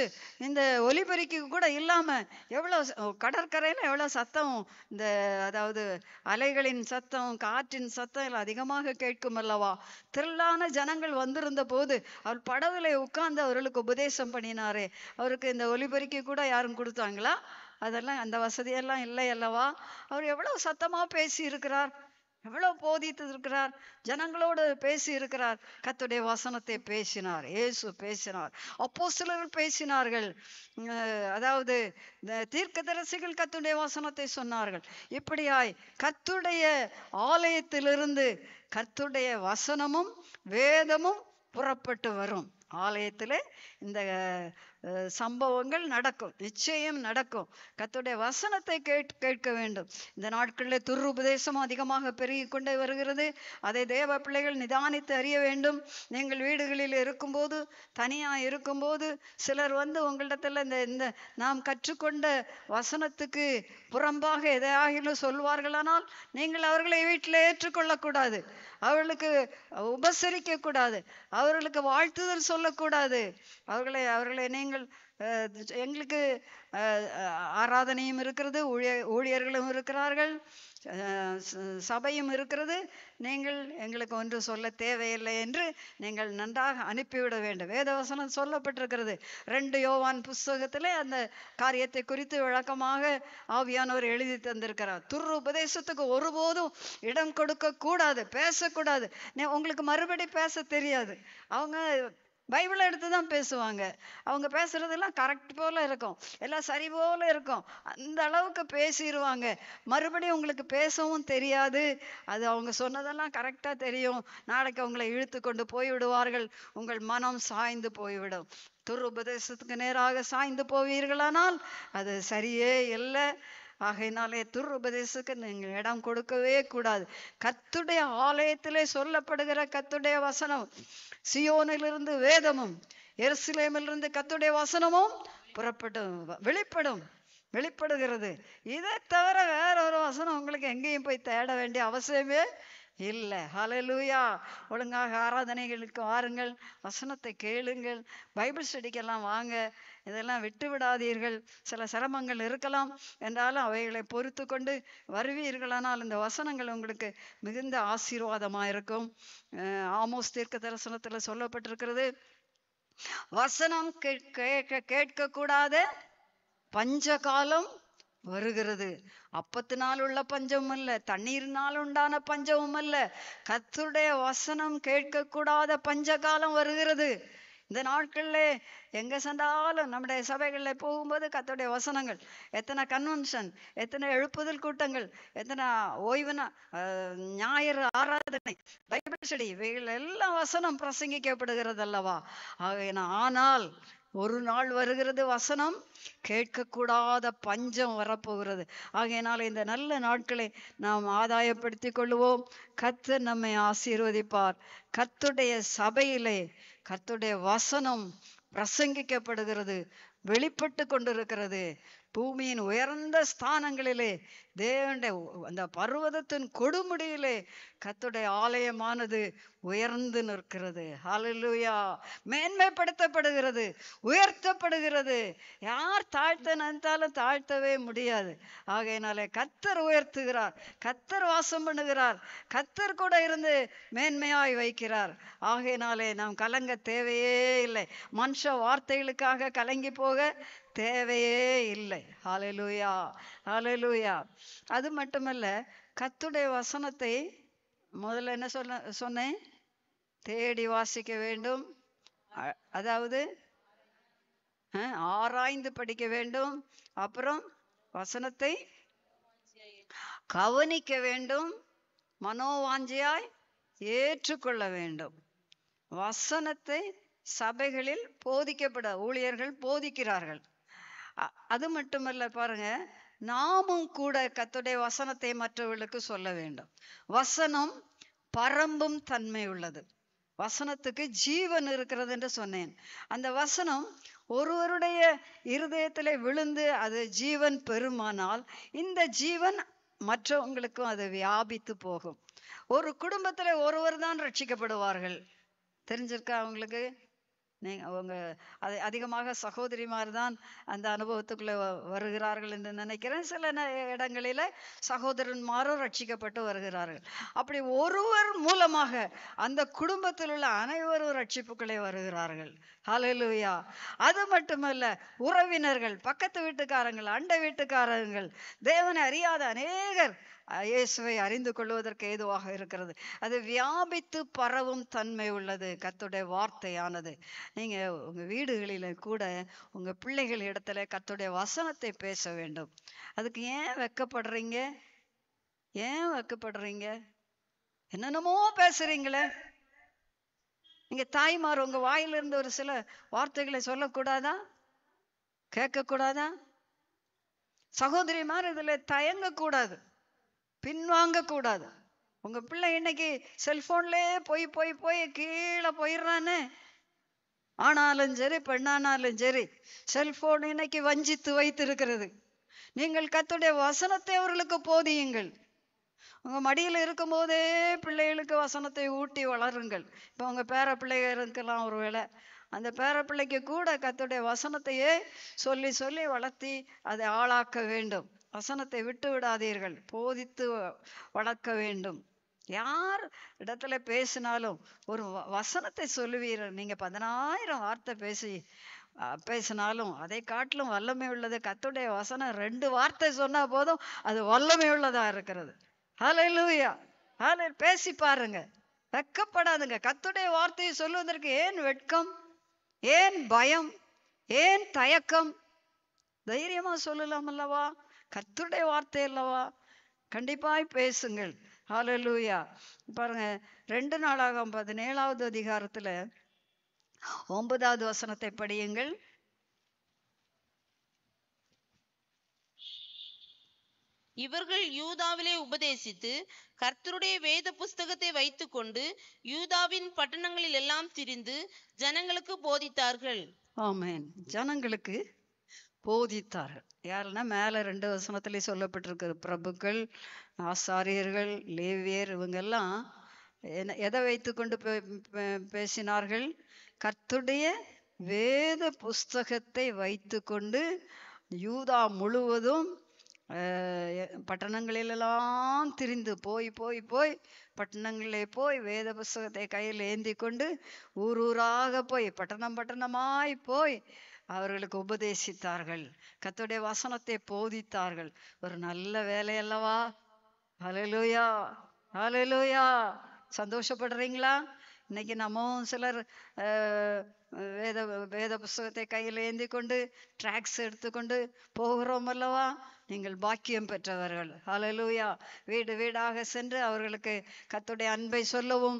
இந்த ஒலிபெருக்கி கூட இல்லாம எவ்வளவு கடற்கரையில எவ்வளவு சத்தம் இந்த அதாவது அலைகளின் சத்தம் காற்றின் சத்தம் அதிகமாக கேட்கும் அல்லவா திரளான ஜனங்கள் வந்து வந்திருந்த போது அவர் படகுல உட்கார்ந்து அவர்களுக்கு உபதேசம் பண்ணினாரே அவருக்கு இந்த ஒலிபெருக்கி கூட யாரும் கொடுத்தாங்களா அதெல்லாம் அந்த வசதியெல்லாம் இல்லை அல்லவா அவர் எவ்வளவு சத்தமாக இருக்கிறார் எவ்வளவு போதித்து இருக்கிறார் ஜனங்களோடு பேசி இருக்கிறார் கத்துடைய வசனத்தை பேசினார் ஏசு பேசினார் அப்போ சிலர் பேசினார்கள் அதாவது தரசிகள் கத்துடைய வசனத்தை சொன்னார்கள் இப்படியாய் கத்துடைய ஆலயத்திலிருந்து கத்துடைய வசனமும் வேதமும் புறப்பட்டு வரும் ஆலயத்திலே இந்த சம்பவங்கள் நடக்கும் நிச்சயம் நடக்கும் கத்துடைய வசனத்தை கேட் கேட்க வேண்டும் இந்த நாட்களில் துருபதேசம் அதிகமாக பெருகி கொண்டே வருகிறது அதை தேவ பிள்ளைகள் நிதானித்து அறிய வேண்டும் நீங்கள் வீடுகளில் இருக்கும்போது தனியாக இருக்கும்போது சிலர் வந்து உங்களிடத்தில் இந்த இந்த நாம் கற்றுக்கொண்ட வசனத்துக்கு புறம்பாக எதையாகிலும் சொல்வார்களானால் நீங்கள் அவர்களை வீட்டில் ஏற்றுக்கொள்ளக்கூடாது அவர்களுக்கு உபசரிக்கக்கூடாது அவர்களுக்கு வாழ்த்துதல் சொல்லக்கூடாது அவர்களை அவர்களை நீங்கள் நாங்கள் எங்களுக்கு ஆராதனையும் இருக்கிறது ஊழிய ஊழியர்களும் இருக்கிறார்கள் சபையும் இருக்கிறது நீங்கள் எங்களுக்கு ஒன்று சொல்ல தேவையில்லை என்று நீங்கள் நன்றாக அனுப்பிவிட வேண்டும் வேதவசனம் சொல்லப்பட்டிருக்கிறது ரெண்டு யோவான் புஸ்தகத்திலே அந்த காரியத்தை குறித்து விளக்கமாக ஆவியானவர் எழுதி தந்திருக்கிறார் துரு உபதேசத்துக்கு ஒருபோதும் இடம் கொடுக்க கூடாது பேசக்கூடாது உங்களுக்கு மறுபடி பேச தெரியாது அவங்க பைபிளை எடுத்து தான் பேசுவாங்க அவங்க பேசுறதெல்லாம் கரெக்ட் போல இருக்கும் எல்லாம் சரி போல இருக்கும் அந்த அளவுக்கு பேசிடுவாங்க மறுபடியும் உங்களுக்கு பேசவும் தெரியாது அது அவங்க சொன்னதெல்லாம் கரெக்டாக தெரியும் நாளைக்கு அவங்களை இழுத்து கொண்டு போய்விடுவார்கள் உங்கள் மனம் சாய்ந்து போய்விடும் துர் உபதேசத்துக்கு நேராக சாய்ந்து போவீர்களானால் அது சரியே இல்லை ஆகையினாலே துருபதேசுக்கு நீங்கள் இடம் கொடுக்கவே கூடாது கத்துடைய ஆலயத்திலே சொல்லப்படுகிற கத்துடைய வசனம் சியோனிலிருந்து வேதமும் எருசலேமிலிருந்து கத்துடைய வசனமும் புறப்படும் வெளிப்படும் வெளிப்படுகிறது இதை தவிர வேற ஒரு வசனம் உங்களுக்கு எங்கேயும் போய் தேட வேண்டிய அவசியமே இல்லை ஹலலூயா ஒழுங்காக ஆராதனைகளுக்கு வாருங்கள் வசனத்தை கேளுங்கள் பைபிள் ஸ்டடிக்கெல்லாம் வாங்க இதெல்லாம் விட்டு விடாதீர்கள் சில சிரமங்கள் இருக்கலாம் என்றாலும் அவைகளை பொறுத்து கொண்டு வருவீர்களானால் இந்த வசனங்கள் உங்களுக்கு மிகுந்த ஆசீர்வாதமாக இருக்கும் ஆமோஸ் தீர்க்க தரிசனத்தில் சொல்லப்பட்டிருக்கிறது வசனம் கேட்க கேட்க கூடாத பஞ்ச காலம் வருகிறது அப்பத்தினால் உள்ள பஞ்சமும் அல்ல தண்ணீர்னால் உண்டான பஞ்சமும் அல்ல கத்துடைய வசனம் கேட்கக்கூடாத பஞ்ச காலம் வருகிறது இந்த நாட்களில் எங்கே சென்றாலும் நம்முடைய சபைகளில் போகும்போது கத்தோடைய வசனங்கள் எத்தனை கன்வென்ஷன் எத்தனை எழுப்புதல் கூட்டங்கள் எத்தனை ஓய்வுனா ஞாயிறு ஆராதனை பைபிள் செடி இவைகள் எல்லாம் வசனம் பிரசங்கிக்கப்படுகிறது அல்லவா ஆகையினா ஆனால் ஒரு நாள் வருகிறது வசனம் கேட்கக்கூடாத பஞ்சம் வரப்போகிறது ஆகையினால் இந்த நல்ல நாட்களை நாம் ஆதாயப்படுத்தி கொள்வோம் கத்து நம்மை ஆசீர்வதிப்பார் கத்துடைய சபையிலே கர்த்துடைய வசனம் பிரசங்கிக்கப்படுகிறது வெளிப்பட்டு கொண்டிருக்கிறது பூமியின் உயர்ந்த ஸ்தானங்களிலே தேவனுடைய அந்த பர்வதத்தின் கொடுமுடியிலே கத்துடைய ஆலயமானது உயர்ந்து நிற்கிறது ஹலலுயா மேன்மைப்படுத்தப்படுகிறது உயர்த்தப்படுகிறது யார் தாழ்த்த நினைத்தாலும் தாழ்த்தவே முடியாது ஆகையினாலே கத்தர் உயர்த்துகிறார் கத்தர் வாசம் பண்ணுகிறார் கத்தர் கூட இருந்து மேன்மையாய் வைக்கிறார் ஆகையினாலே நாம் கலங்க தேவையே இல்லை மனுஷ வார்த்தைகளுக்காக கலங்கி போக தேவையே இல்லை ஹாலலூயா ஹாலலூயா அது மட்டுமல்ல கத்துடைய வசனத்தை முதல்ல என்ன சொன்ன சொன்னேன் தேடி வாசிக்க வேண்டும் அதாவது ஆராய்ந்து படிக்க வேண்டும் அப்புறம் வசனத்தை கவனிக்க வேண்டும் மனோவாஞ்சியாய் ஏற்றுக்கொள்ள வேண்டும் வசனத்தை சபைகளில் போதிக்கப்பட ஊழியர்கள் போதிக்கிறார்கள் அது மட்டுமல்ல பாருங்க நாமும் கூட கத்துடைய வசனத்தை மற்றவர்களுக்கு சொல்ல வேண்டும் வசனம் பரம்பும் தன்மை உள்ளது வசனத்துக்கு ஜீவன் இருக்கிறது என்று சொன்னேன் அந்த வசனம் ஒருவருடைய இருதயத்தில் விழுந்து அது ஜீவன் பெருமானால் இந்த ஜீவன் மற்றவங்களுக்கும் அது வியாபித்து போகும் ஒரு குடும்பத்தில் ஒருவர் தான் ரட்சிக்கப்படுவார்கள் தெரிஞ்சிருக்கா அவங்களுக்கு நீங்கள் அவங்க அது அதிகமாக சகோதரிமார் தான் அந்த அனுபவத்துக்குள்ளே வருகிறார்கள் என்று நினைக்கிறேன் சில இடங்களில் சகோதரன்மாரும் ரட்சிக்கப்பட்டு வருகிறார்கள் அப்படி ஒருவர் மூலமாக அந்த குடும்பத்தில் உள்ள அனைவரும் ரட்சிப்புக்களே வருகிறார்கள் ஹலலுயா அது மட்டுமல்ல உறவினர்கள் பக்கத்து வீட்டுக்காரங்கள் அண்டை வீட்டுக்காரங்கள் தேவனை அறியாத அநேகர் இயேசுவை அறிந்து கொள்வதற்கு ஏதுவாக இருக்கிறது அது வியாபித்து பரவும் தன்மை உள்ளது கத்துடைய வார்த்தையானது நீங்க உங்க வீடுகளில கூட உங்க பிள்ளைகள் இடத்துல கத்துடைய வசனத்தை பேச வேண்டும் அதுக்கு ஏன் வெக்கப்படுறீங்க ஏன் வெக்கப்படுறீங்க என்னென்னமோ பேசுறீங்களே நீங்க தாய்மார் உங்க வாயிலிருந்து ஒரு சில வார்த்தைகளை சொல்லக்கூடாதா கேட்கக்கூடாதா சகோதரிமார் இதில் தயங்கக்கூடாது பின்வாங்க கூடாது உங்க பிள்ளை இன்னைக்கு செல்போன்லயே போய் போய் போய் கீழே போயிடுறானே ஆனாலும் சரி பெண்ணானாலும் சரி செல்போன் இன்னைக்கு வஞ்சித்து வைத்திருக்கிறது நீங்கள் கத்துடைய வசனத்தை அவர்களுக்கு போதியுங்கள் உங்க மடியில் இருக்கும்போதே பிள்ளைகளுக்கு வசனத்தை ஊட்டி வளருங்கள் இப்போ உங்க பேர பிள்ளைகளுக்கெல்லாம் ஒரு வேலை அந்த பேர பிள்ளைக்கு கூட கத்துடைய வசனத்தையே சொல்லி சொல்லி வளர்த்தி அதை ஆளாக்க வேண்டும் வசனத்தை விட்டு விடாதீர்கள் போதித்து வளர்க்க வேண்டும் யார் இடத்துல பேசினாலும் ஒரு வசனத்தை சொல்லுவீர்கள் நீங்கள் பதினாயிரம் வார்த்தை பேசி பேசினாலும் அதை காட்டிலும் வல்லமை உள்ளது கத்துடைய வசனம் ரெண்டு வார்த்தை சொன்னால் போதும் அது வல்லமை உள்ளதாக இருக்கிறது ஹலோ லூயா ஹலோ பேசி பாருங்க வெக்கப்படாதுங்க கத்துடைய வார்த்தையை சொல்லுவதற்கு ஏன் வெட்கம் ஏன் பயம் ஏன் தயக்கம் தைரியமாக சொல்லலாம் அல்லவா கத்துடைய வார்த்தை அல்லவா கண்டிப்பாய் பேசுங்கள் ஹாலலூயா பாருங்க ரெண்டு நாளாகும் பதினேழாவது அதிகாரத்துல ஒன்பதாவது வசனத்தை படியுங்கள் இவர்கள் யூதாவிலே உபதேசித்து கர்த்தருடைய வேத புஸ்தகத்தை வைத்துக்கொண்டு யூதாவின் பட்டணங்களில் எல்லாம் திரிந்து ஜனங்களுக்கு போதித்தார்கள் ஆமேன் ஜனங்களுக்கு போதித்தார்கள் யாருன்னா மேலே ரெண்டு வசனத்திலே சொல்லப்பட்டிருக்கிற பிரபுக்கள் ஆசாரியர்கள் லேவியர் இவங்கெல்லாம் என்ன எதை வைத்து கொண்டு பேசினார்கள் கத்துடைய வேத புஸ்தகத்தை வைத்து கொண்டு யூதா முழுவதும் பட்டணங்களிலெல்லாம் திரிந்து போய் போய் போய் பட்டணங்களிலே போய் வேத புஸ்தகத்தை கையில் ஏந்தி கொண்டு ஊர் ஊராக போய் பட்டணம் பட்டணமாய் போய் அவர்களுக்கு உபதேசித்தார்கள் கத்துடைய வசனத்தை போதித்தார்கள் ஒரு நல்ல வேலையல்லவா அலலூயா அலலுயா சந்தோஷப்படுறீங்களா இன்னைக்கு நம்மவும் சிலர் வேத வேத புஸ்தகத்தை கையில் ஏந்தி கொண்டு ட்ராக்ஸ் எடுத்துக்கொண்டு போகிறோம் அல்லவா நீங்கள் பாக்கியம் பெற்றவர்கள் அலலுயா வீடு வீடாக சென்று அவர்களுக்கு கத்துடைய அன்பை சொல்லவும்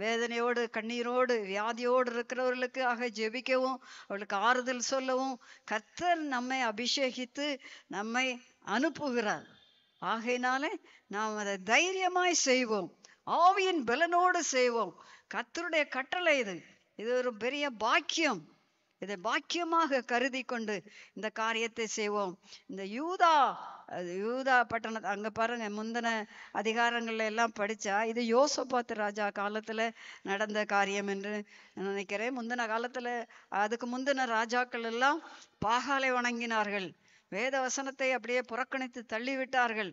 வேதனையோடு கண்ணீரோடு வியாதியோடு இருக்கிறவர்களுக்காக ஜெபிக்கவும் அவளுக்கு ஆறுதல் சொல்லவும் கத்தர் நம்மை அபிஷேகித்து நம்மை அனுப்புகிறார் ஆகையினாலே நாம் அதை தைரியமாய் செய்வோம் ஆவியின் பலனோடு செய்வோம் கத்தருடைய கட்டளை இது இது ஒரு பெரிய பாக்கியம் இதை பாக்கியமாக கருதி கொண்டு இந்த காரியத்தை செய்வோம் இந்த யூதா யூதா பட்டணத்தை அங்கே பாருங்க முந்தின அதிகாரங்கள்ல எல்லாம் படித்தா இது யோசபாத் ராஜா காலத்தில் நடந்த காரியம் என்று நினைக்கிறேன் முந்தின காலத்தில் அதுக்கு முந்தின ராஜாக்கள் எல்லாம் பாகாலை வணங்கினார்கள் வேத வசனத்தை அப்படியே புறக்கணித்து தள்ளிவிட்டார்கள்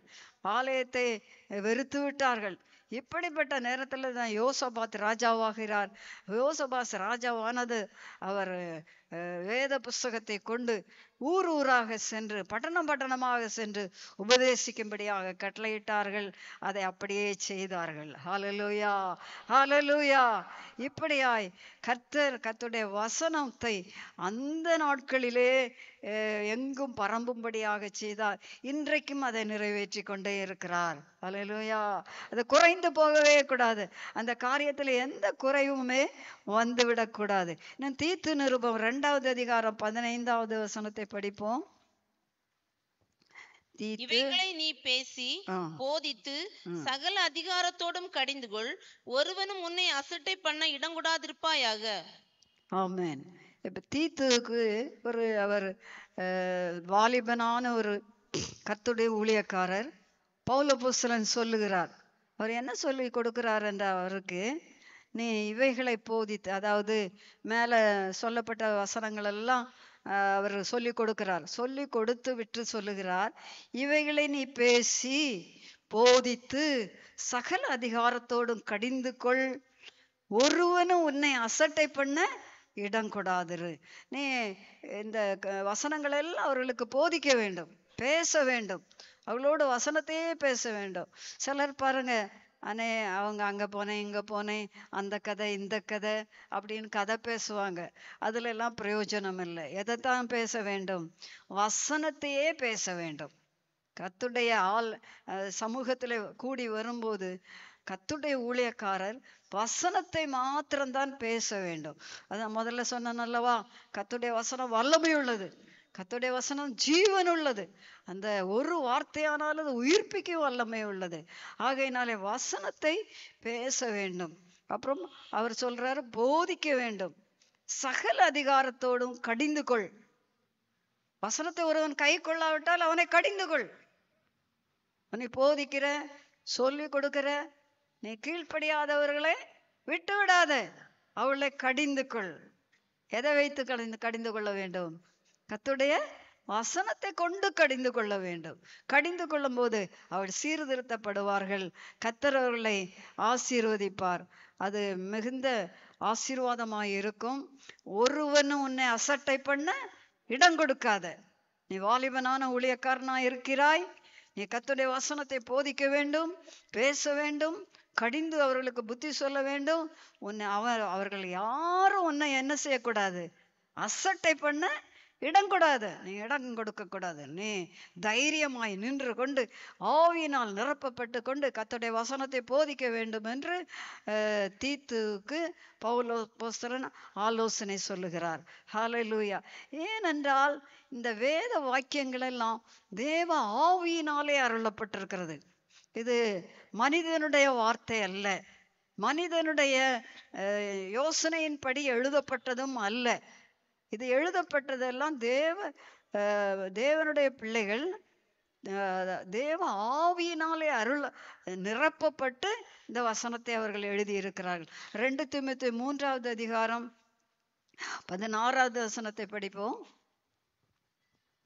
ஆலயத்தை வெறுத்து விட்டார்கள் இப்படிப்பட்ட நேரத்தில் தான் யோசபாத் ராஜாவாகிறார் யோசபாஸ் ராஜாவானது அவர் வேத புஸ்தகத்தை கொண்டு ஊர் ஊராக சென்று பட்டணம் பட்டணமாக சென்று உபதேசிக்கும்படியாக கட்டளையிட்டார்கள் அதை அப்படியே செய்தார்கள் ஹாலலூயா ஹாலலூயா இப்படியாய் கர்த்தர் கத்துடைய வசனத்தை அந்த நாட்களிலே எங்கும் பரம்பும்படியாக செய்தார் இன்றைக்கும் அதை நிறைவேற்றி கொண்டே இருக்கிறார் ஹலலூயா அது குறைந்து போகவே கூடாது அந்த காரியத்தில் எந்த குறைவுமே வந்துவிடக்கூடாது இன்னும் தீத்து நிருபம் ரெண்டு இரண்டாவது அதிகாரம் பதினைந்தாவது வசனத்தை படிப்போம் இவைகளை நீ பேசி போதித்து சகல அதிகாரத்தோடும் கடிந்து கொள் ஒருவனும் உன்னை அசட்டை பண்ண இடங்கூடாதிருப்பாயாக ஆமேன் இப்ப தீத்துக்கு ஒரு அவர் வாலிபனான ஒரு கத்துடைய ஊழியக்காரர் பௌலபூசலன் சொல்லுகிறார் அவர் என்ன சொல்லி கொடுக்கிறார் என்ற அவருக்கு நீ இவைகளை போதித்து அதாவது மேலே சொல்லப்பட்ட வசனங்கள் எல்லாம் அவர் சொல்லி கொடுக்கிறார் சொல்லி கொடுத்து விட்டு சொல்லுகிறார் இவைகளை நீ பேசி போதித்து சகல அதிகாரத்தோடும் கடிந்து கொள் ஒருவனும் உன்னை அசட்டை பண்ண இடம் கொடாதிரு நீ இந்த வசனங்கள் எல்லாம் அவர்களுக்கு போதிக்க வேண்டும் பேச வேண்டும் அவளோட வசனத்தையே பேச வேண்டும் சிலர் பாருங்க அனே அவங்க அங்கே போனேன் இங்கே போனேன் அந்த கதை இந்த கதை அப்படின்னு கதை பேசுவாங்க அதுல எல்லாம் பிரயோஜனம் இல்லை எதைத்தான் பேச வேண்டும் வசனத்தையே பேச வேண்டும் கத்துடைய ஆள் சமூகத்தில் கூடி வரும்போது கத்துடைய ஊழியக்காரர் வசனத்தை மாத்திரம்தான் பேச வேண்டும் அதான் முதல்ல சொன்னேன் அல்லவா கத்துடைய வசனம் வல்லமை உள்ளது கத்தோடைய வசனம் ஜீவன் உள்ளது அந்த ஒரு வார்த்தையானால் அது உயிர்ப்பிக்க வல்லமை உள்ளது ஆகையினாலே வசனத்தை பேச வேண்டும் அப்புறம் அவர் சொல்றாரு போதிக்க வேண்டும் சகல அதிகாரத்தோடும் கடிந்து கொள் வசனத்தை ஒருவன் கை கொள்ளாவிட்டால் அவனை கடிந்து கொள் நீ போதிக்கிற சொல்லி கொடுக்கிற நீ கீழ்ப்படியாதவர்களை விட்டு விடாத அவளை கடிந்து கொள் எதை வைத்து கடிந்து கடிந்து கொள்ள வேண்டும் கத்துடைய வசனத்தை கொண்டு கடிந்து கொள்ள வேண்டும் கடிந்து கொள்ளும் போது அவர் சீர்திருத்தப்படுவார்கள் கத்தர் அவர்களை ஆசீர்வதிப்பார் அது மிகுந்த ஆசீர்வாதமாக இருக்கும் ஒருவனும் உன்னை அசட்டை பண்ண இடம் கொடுக்காத நீ வாலிபனான ஊழியக்காரனா இருக்கிறாய் நீ கத்துடைய வசனத்தை போதிக்க வேண்டும் பேச வேண்டும் கடிந்து அவர்களுக்கு புத்தி சொல்ல வேண்டும் உன்னை அவர் அவர்கள் யாரும் உன்னை என்ன செய்யக்கூடாது அசட்டை பண்ண இடம் கூடாது நீ இடம் கூடாது நீ தைரியமாய் நின்று கொண்டு ஆவியினால் நிரப்பப்பட்டு கொண்டு கத்துடைய வசனத்தை போதிக்க வேண்டும் என்று தீத்துவுக்கு பௌலோ போஸ்தரன் ஆலோசனை சொல்லுகிறார் ஹாலலூயா ஏனென்றால் இந்த வேத வாக்கியங்கள் எல்லாம் தேவ ஆவியினாலே அருளப்பட்டிருக்கிறது இது மனிதனுடைய வார்த்தை அல்ல மனிதனுடைய யோசனையின்படி எழுதப்பட்டதும் அல்ல இது எழுதப்பட்டதெல்லாம் தேவ தேவனுடைய பிள்ளைகள் தேவ ஆவியினாலே அருள் நிரப்பப்பட்டு இந்த வசனத்தை அவர்கள் எழுதியிருக்கிறார்கள் ரெண்டு திமுத்து மூன்றாவது அதிகாரம் பதினாறாவது வசனத்தை படிப்போம்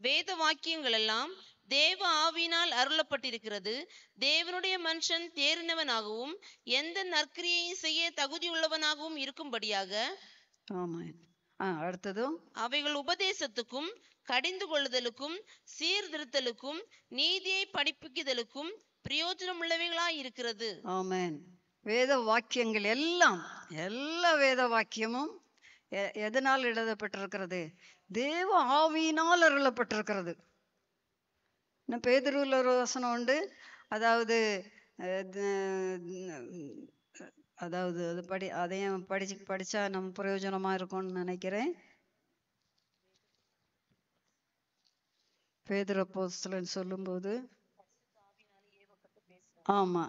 வேத வாக்கியங்கள் எல்லாம் தேவ ஆவியினால் அருளப்பட்டிருக்கிறது தேவனுடைய மனுஷன் தேறினவனாகவும் எந்த நற்கிரியையும் செய்ய தகுதியுள்ளவனாகவும் இருக்கும்படியாக ஆமாம் அடுத்ததும் அவைகள் உபதேசத்துக்கும் கடிந்து கொள்ளுதலுக்கும் சீர்திருத்தலுக்கும் நீதியை படிப்புக்குதலுக்கும் உள்ளவைகளா இருக்கிறது வேத வாக்கியங்கள் எல்லாம் எல்லா வேத வாக்கியமும் எதனால் எழுதப்பட்டிருக்கிறது தேவ ஆவியினால் அருளப்பட்டிருக்கிறது இன்னும் பேதருவில் ஒரு வசனம் உண்டு அதாவது அதாவது அது படி அதையும் படிச்சு படிச்சா நம்ம பிரயோஜனமா இருக்கும்னு நினைக்கிறேன் சொல்லும் போது ஆமா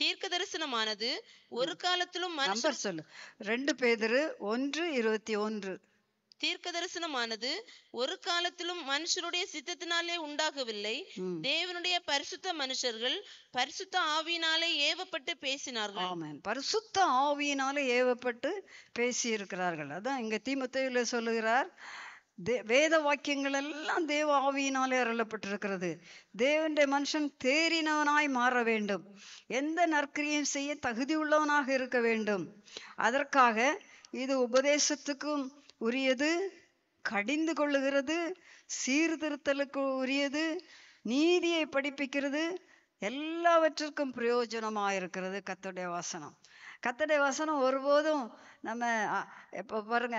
தீர்க்க தரிசனமானது ஒரு காலத்திலும் சொல்லு ரெண்டு பேதரு ஒன்று இருபத்தி ஒன்று தீர்க்க தரிசனமானது ஒரு காலத்திலும் மனுஷனுடைய சித்தத்தினாலே உண்டாகவில்லை தேவனுடைய பரிசுத்த மனுஷர்கள் பரிசுத்த ஆவியினாலே ஏவப்பட்டு பேசினார்கள் ஆமாம் பரிசுத்த ஆவியினாலே ஏவப்பட்டு பேசி இருக்கிறார்கள் அதான் இங்க தீமத்தையில சொல்லுகிறார் தே வேத வாக்கியங்கள் எல்லாம் தேவ ஆவியினாலே அருளப்பட்டிருக்கிறது தேவனுடைய மனுஷன் தேறினவனாய் மாற வேண்டும் எந்த நற்கிரியும் செய்ய தகுதியுள்ளவனாக இருக்க வேண்டும் அதற்காக இது உபதேசத்துக்கும் உரியது கடிந்து கொள்ளுகிறது சீர்திருத்தலுக்கு உரியது நீதியை படிப்பிக்கிறது எல்லாவற்றிற்கும் பிரயோஜனமாக இருக்கிறது கத்துடைய வசனம் கத்தடைய வசனம் ஒருபோதும் நம்ம எப்ப பாருங்க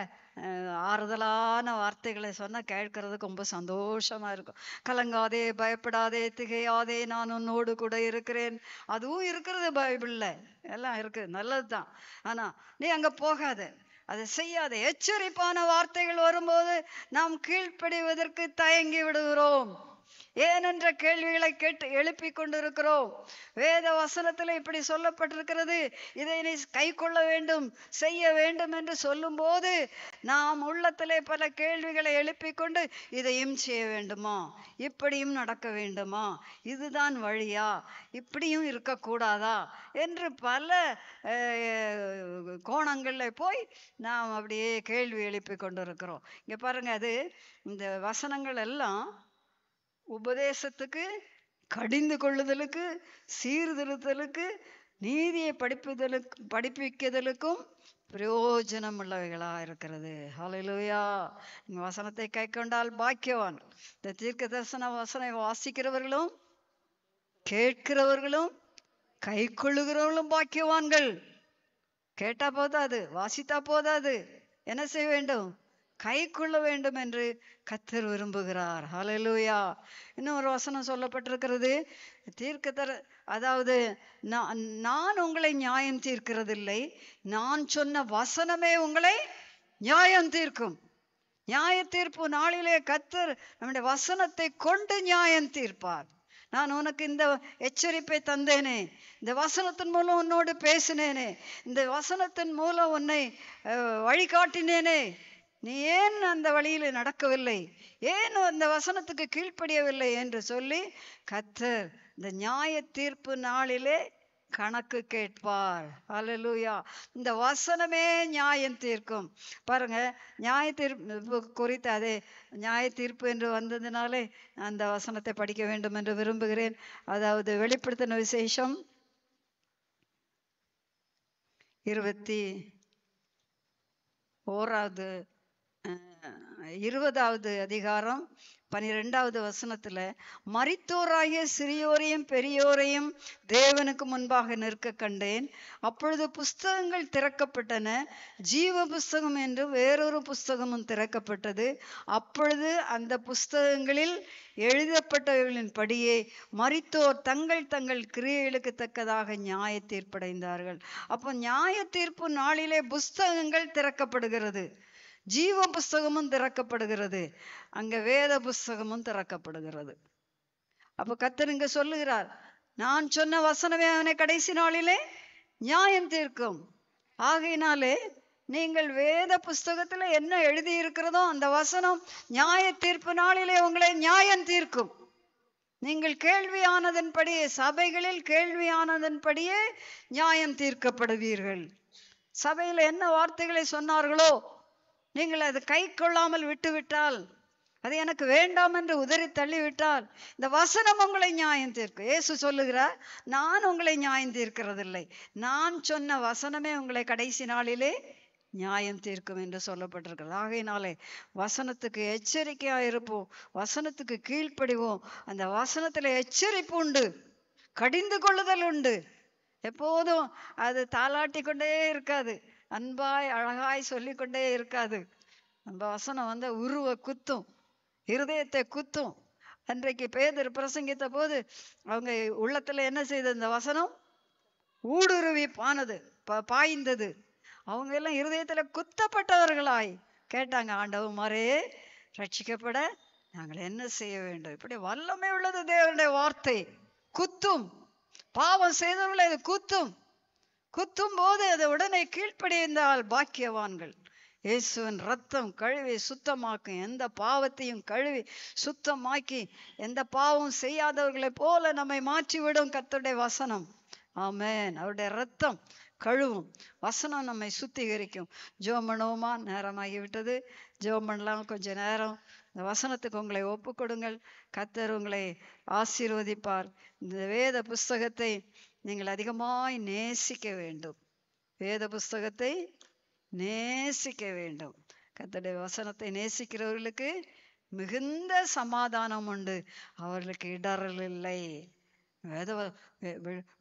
ஆறுதலான வார்த்தைகளை சொன்னால் கேட்கறதுக்கு ரொம்ப சந்தோஷமாக இருக்கும் கலங்காதே பயப்படாதே திகையாதே நான் உன்னோடு கூட இருக்கிறேன் அதுவும் இருக்கிறது பைபிளில் எல்லாம் இருக்குது நல்லது தான் ஆனால் நீ அங்கே போகாத அதை செய்யாத எச்சரிப்பான வார்த்தைகள் வரும்போது நாம் கீழ்ப்படிவதற்கு தயங்கி விடுகிறோம் ஏனென்ற கேள்விகளை கேட்டு எழுப்பி கொண்டிருக்கிறோம் வேத வசனத்தில் இப்படி சொல்லப்பட்டிருக்கிறது இதை நீ கை கொள்ள வேண்டும் செய்ய வேண்டும் என்று சொல்லும்போது நாம் உள்ளத்திலே பல கேள்விகளை எழுப்பி கொண்டு இதையும் செய்ய வேண்டுமா இப்படியும் நடக்க வேண்டுமா இதுதான் வழியா இப்படியும் இருக்கக்கூடாதா என்று பல கோணங்களில் போய் நாம் அப்படியே கேள்வி எழுப்பி கொண்டிருக்கிறோம் இங்கே பாருங்க அது இந்த வசனங்கள் எல்லாம் உபதேசத்துக்கு கடிந்து கொள்ளுதலுக்கு சீர்திருத்தலுக்கு நீதியை படிப்புதலுக்கு படிப்பிக்கதலுக்கும் பிரயோஜனம் உள்ளவைகளா இருக்கிறது ஹலலுயா இங்கே வசனத்தை கை கொண்டால் பாக்கியவான் இந்த தீர்க்க தரிசன வசனை வாசிக்கிறவர்களும் கேட்கிறவர்களும் கை கொள்ளுகிறவர்களும் பாக்கியவான்கள் கேட்டா போதாது வாசித்தா போதாது என்ன செய்ய வேண்டும் கை கொள்ள வேண்டும் என்று கத்தர் விரும்புகிறார் ஹலலூயா இன்னும் ஒரு வசனம் சொல்லப்பட்டிருக்கிறது தீர்க்க தர அதாவது நான் நான் உங்களை நியாயம் தீர்க்கிறதில்லை நான் சொன்ன வசனமே உங்களை நியாயம் தீர்க்கும் நியாய தீர்ப்பு நாளிலே கத்தர் நம்முடைய வசனத்தை கொண்டு நியாயம் தீர்ப்பார் நான் உனக்கு இந்த எச்சரிப்பை தந்தேனே இந்த வசனத்தின் மூலம் உன்னோடு பேசினேனே இந்த வசனத்தின் மூலம் உன்னை வழிகாட்டினேனே நீ ஏன் அந்த வழியில் நடக்கவில்லை ஏன் அந்த வசனத்துக்கு கீழ்ப்படியவில்லை என்று சொல்லி கத்தர் இந்த நியாய தீர்ப்பு நாளிலே கணக்கு கேட்பார் அலலூயா இந்த வசனமே நியாயம் தீர்க்கும் பாருங்க நியாய தீர்ப்பு குறித்து அதே நியாய தீர்ப்பு என்று வந்ததுனாலே அந்த வசனத்தை படிக்க வேண்டும் என்று விரும்புகிறேன் அதாவது வெளிப்படுத்தின விசேஷம் இருபத்தி ஓராவது இருபதாவது அதிகாரம் பனிரெண்டாவது வசனத்துல மறித்தோராகிய சிறியோரையும் பெரியோரையும் தேவனுக்கு முன்பாக நிற்க கண்டேன் அப்பொழுது புஸ்தகங்கள் திறக்கப்பட்டன ஜீவ புஸ்தகம் என்று வேறொரு புஸ்தகமும் திறக்கப்பட்டது அப்பொழுது அந்த புஸ்தகங்களில் எழுதப்பட்டவர்களின் படியே மறித்தோர் தங்கள் தங்கள் கிரியைகளுக்கு தக்கதாக நியாய தீர்ப்படைந்தார்கள் அப்போ நியாய தீர்ப்பு நாளிலே புஸ்தகங்கள் திறக்கப்படுகிறது ஜீவ புஸ்தகமும் திறக்கப்படுகிறது அங்க வேத புஸ்தகமும் திறக்கப்படுகிறது அப்ப கத்தர் இங்க சொல்லுகிறார் நான் சொன்ன வசனமே அவனை கடைசி நாளிலே நியாயம் தீர்க்கும் ஆகையினாலே நீங்கள் வேத புஸ்தகத்துல என்ன எழுதி இருக்கிறதோ அந்த வசனம் நியாய தீர்ப்பு நாளிலே உங்களை நியாயம் தீர்க்கும் நீங்கள் கேள்வியானதன்படியே சபைகளில் கேள்வியானதன்படியே நியாயம் தீர்க்கப்படுவீர்கள் சபையில என்ன வார்த்தைகளை சொன்னார்களோ நீங்கள் அது கை கொள்ளாமல் விட்டுவிட்டால் அது எனக்கு வேண்டாம் என்று உதறி தள்ளிவிட்டால் இந்த வசனம் உங்களை நியாயம் தீர்க்கும் ஏசு சொல்லுகிறார் நான் உங்களை நியாயம் தீர்க்கிறதில்லை நான் சொன்ன வசனமே உங்களை கடைசி நாளிலே நியாயம் தீர்க்கும் என்று சொல்லப்பட்டிருக்கிறது ஆகையினாலே வசனத்துக்கு எச்சரிக்கையாக இருப்போம் வசனத்துக்கு கீழ்ப்படிவோம் அந்த வசனத்தில் எச்சரிப்பு உண்டு கடிந்து கொள்ளுதல் உண்டு எப்போதும் அது தாளாட்டி கொண்டே இருக்காது அன்பாய் அழகாய் சொல்லிக்கொண்டே இருக்காது நம்ம வசனம் வந்து உருவ குத்தும் இருதயத்தை குத்தும் அன்றைக்கு பேதர் பிரசங்கித்த போது அவங்க உள்ளத்துல என்ன செய்தது இந்த வசனம் ஊடுருவி பானது பாய்ந்தது அவங்க எல்லாம் இருதயத்துல குத்தப்பட்டவர்களாய் கேட்டாங்க மாறே ரட்சிக்கப்பட நாங்கள் என்ன செய்ய வேண்டும் இப்படி வல்லமை உள்ளது தேவனுடைய வார்த்தை குத்தும் பாவம் செய்தவர்களை குத்தும் குத்தும் போது அது உடனே கீழ்ப்படிந்தால் பாக்கியவான்கள் இயேசுவின் ரத்தம் கழுவி சுத்தமாக்கும் எந்த பாவத்தையும் கழுவி சுத்தமாக்கி எந்த பாவம் செய்யாதவர்களை போல நம்மை மாற்றிவிடும் கத்தருடைய வசனம் ஆமேன் அவருடைய ரத்தம் கழுவும் வசனம் நம்மை சுத்திகரிக்கும் ஜோம் பண்ணுவோமா நேரமாகிவிட்டது ஜோம் பண்ணலாம் கொஞ்ச நேரம் இந்த வசனத்துக்கு உங்களை ஒப்பு கொடுங்கள் கத்தர் உங்களை ஆசீர்வதிப்பார் இந்த வேத புஸ்தகத்தை நீங்கள் அதிகமாய் நேசிக்க வேண்டும் வேத புஸ்தகத்தை நேசிக்க வேண்டும் கத்தடைய வசனத்தை நேசிக்கிறவர்களுக்கு மிகுந்த சமாதானம் உண்டு அவர்களுக்கு இடரல் இல்லை வேத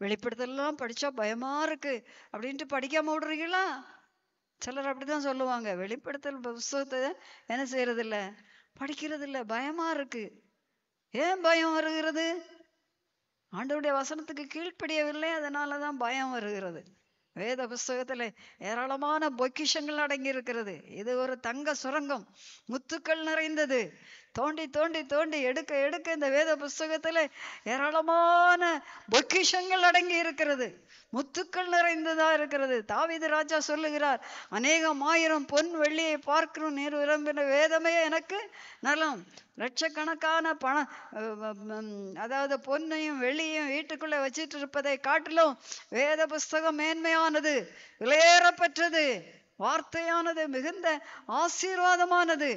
வெளிப்படுத்தலாம் படித்தா பயமாக இருக்கு அப்படின்ட்டு படிக்காம விடுறீங்களா சிலர் அப்படிதான் சொல்லுவாங்க வெளிப்படுத்தல் புஸ்தகத்தை என்ன செய்யறதில்ல இல்லை பயமா இருக்கு ஏன் பயம் வருகிறது ஆண்டவருடைய வசனத்துக்கு கீழ்ப்படியவில்லை அதனால தான் பயம் வருகிறது வேத புஸ்தகத்தில் ஏராளமான பொக்கிஷங்கள் அடங்கி இருக்கிறது இது ஒரு தங்க சுரங்கம் முத்துக்கள் நிறைந்தது தோண்டி தோண்டி தோண்டி எடுக்க எடுக்க இந்த வேத புஸ்தகத்தில் ஏராளமான பொக்கிஷங்கள் அடங்கி இருக்கிறது முத்துக்கள் நிறைந்ததா இருக்கிறது தாவித ராஜா சொல்லுகிறார் அநேகம் ஆயிரம் பொன் வெள்ளியை பார்க்கணும் நீர் விரும்பின வேதமே எனக்கு நலம் லட்சக்கணக்கான பணம் அதாவது பொன்னையும் வெள்ளியும் வீட்டுக்குள்ளே வச்சிட்டு இருப்பதை காட்டிலும் வேத புஸ்தகம் மேன்மையானது பெற்றது வார்த்தையானது மிகுந்த ஆசீர்வாதமானது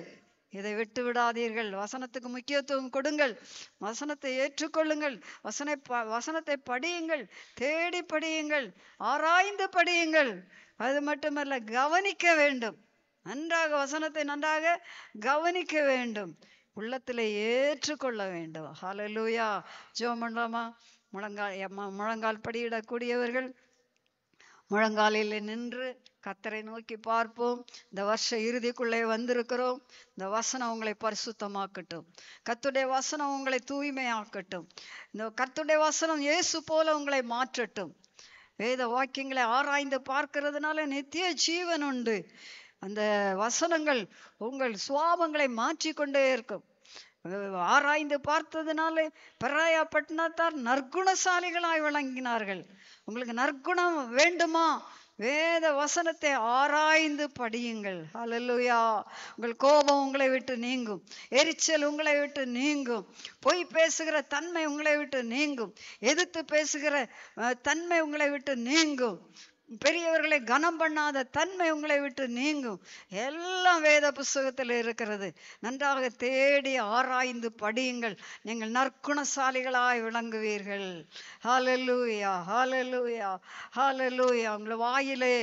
இதை விட்டு விடாதீர்கள் வசனத்துக்கு முக்கியத்துவம் கொடுங்கள் வசனத்தை ஏற்றுக்கொள்ளுங்கள் வசனை வசனத்தை படியுங்கள் தேடி படியுங்கள் ஆராய்ந்து படியுங்கள் அது மட்டுமல்ல கவனிக்க வேண்டும் நன்றாக வசனத்தை நன்றாக கவனிக்க வேண்டும் உள்ளத்திலே ஏற்றுக்கொள்ள வேண்டும் ஹலலூயா ஜோ மண்டலமா முழங்கால் முழங்கால் படியிடக்கூடியவர்கள் முழங்காலில் நின்று கத்தரை நோக்கி பார்ப்போம் இந்த வருஷ இறுதிக்குள்ளே வந்திருக்கிறோம் இந்த வசனம் உங்களை பரிசுத்தமாக்கட்டும் கத்துடைய வசனம் உங்களை தூய்மையாக்கட்டும் இந்த கத்துடைய வசனம் இயேசு போல உங்களை மாற்றட்டும் வேத வாக்கியங்களை ஆராய்ந்து பார்க்கறதுனால நித்திய ஜீவன் உண்டு அந்த வசனங்கள் உங்கள் சுவாபங்களை மாற்றிக்கொண்டே இருக்கும் ஆராய்ந்து பார்த்ததுனால பட்டினத்தார் நற்குணசாலிகளாய் விளங்கினார்கள் உங்களுக்கு நற்குணம் வேண்டுமா வேத வசனத்தை ஆராய்ந்து படியுங்கள் அலலுயா உங்கள் கோபம் உங்களை விட்டு நீங்கும் எரிச்சல் உங்களை விட்டு நீங்கும் பொய் பேசுகிற தன்மை உங்களை விட்டு நீங்கும் எதிர்த்து பேசுகிற தன்மை உங்களை விட்டு நீங்கும் பெரியவர்களை கனம் பண்ணாத தன்மை உங்களை விட்டு நீங்கும் எல்லாம் வேத புஸ்தகத்தில் இருக்கிறது நன்றாக தேடி ஆராய்ந்து படியுங்கள் நீங்கள் நற்குணசாலிகளாய் விளங்குவீர்கள் ஹாலலூயா ஹாலலூயா ஹாலலூயா உங்களை வாயிலே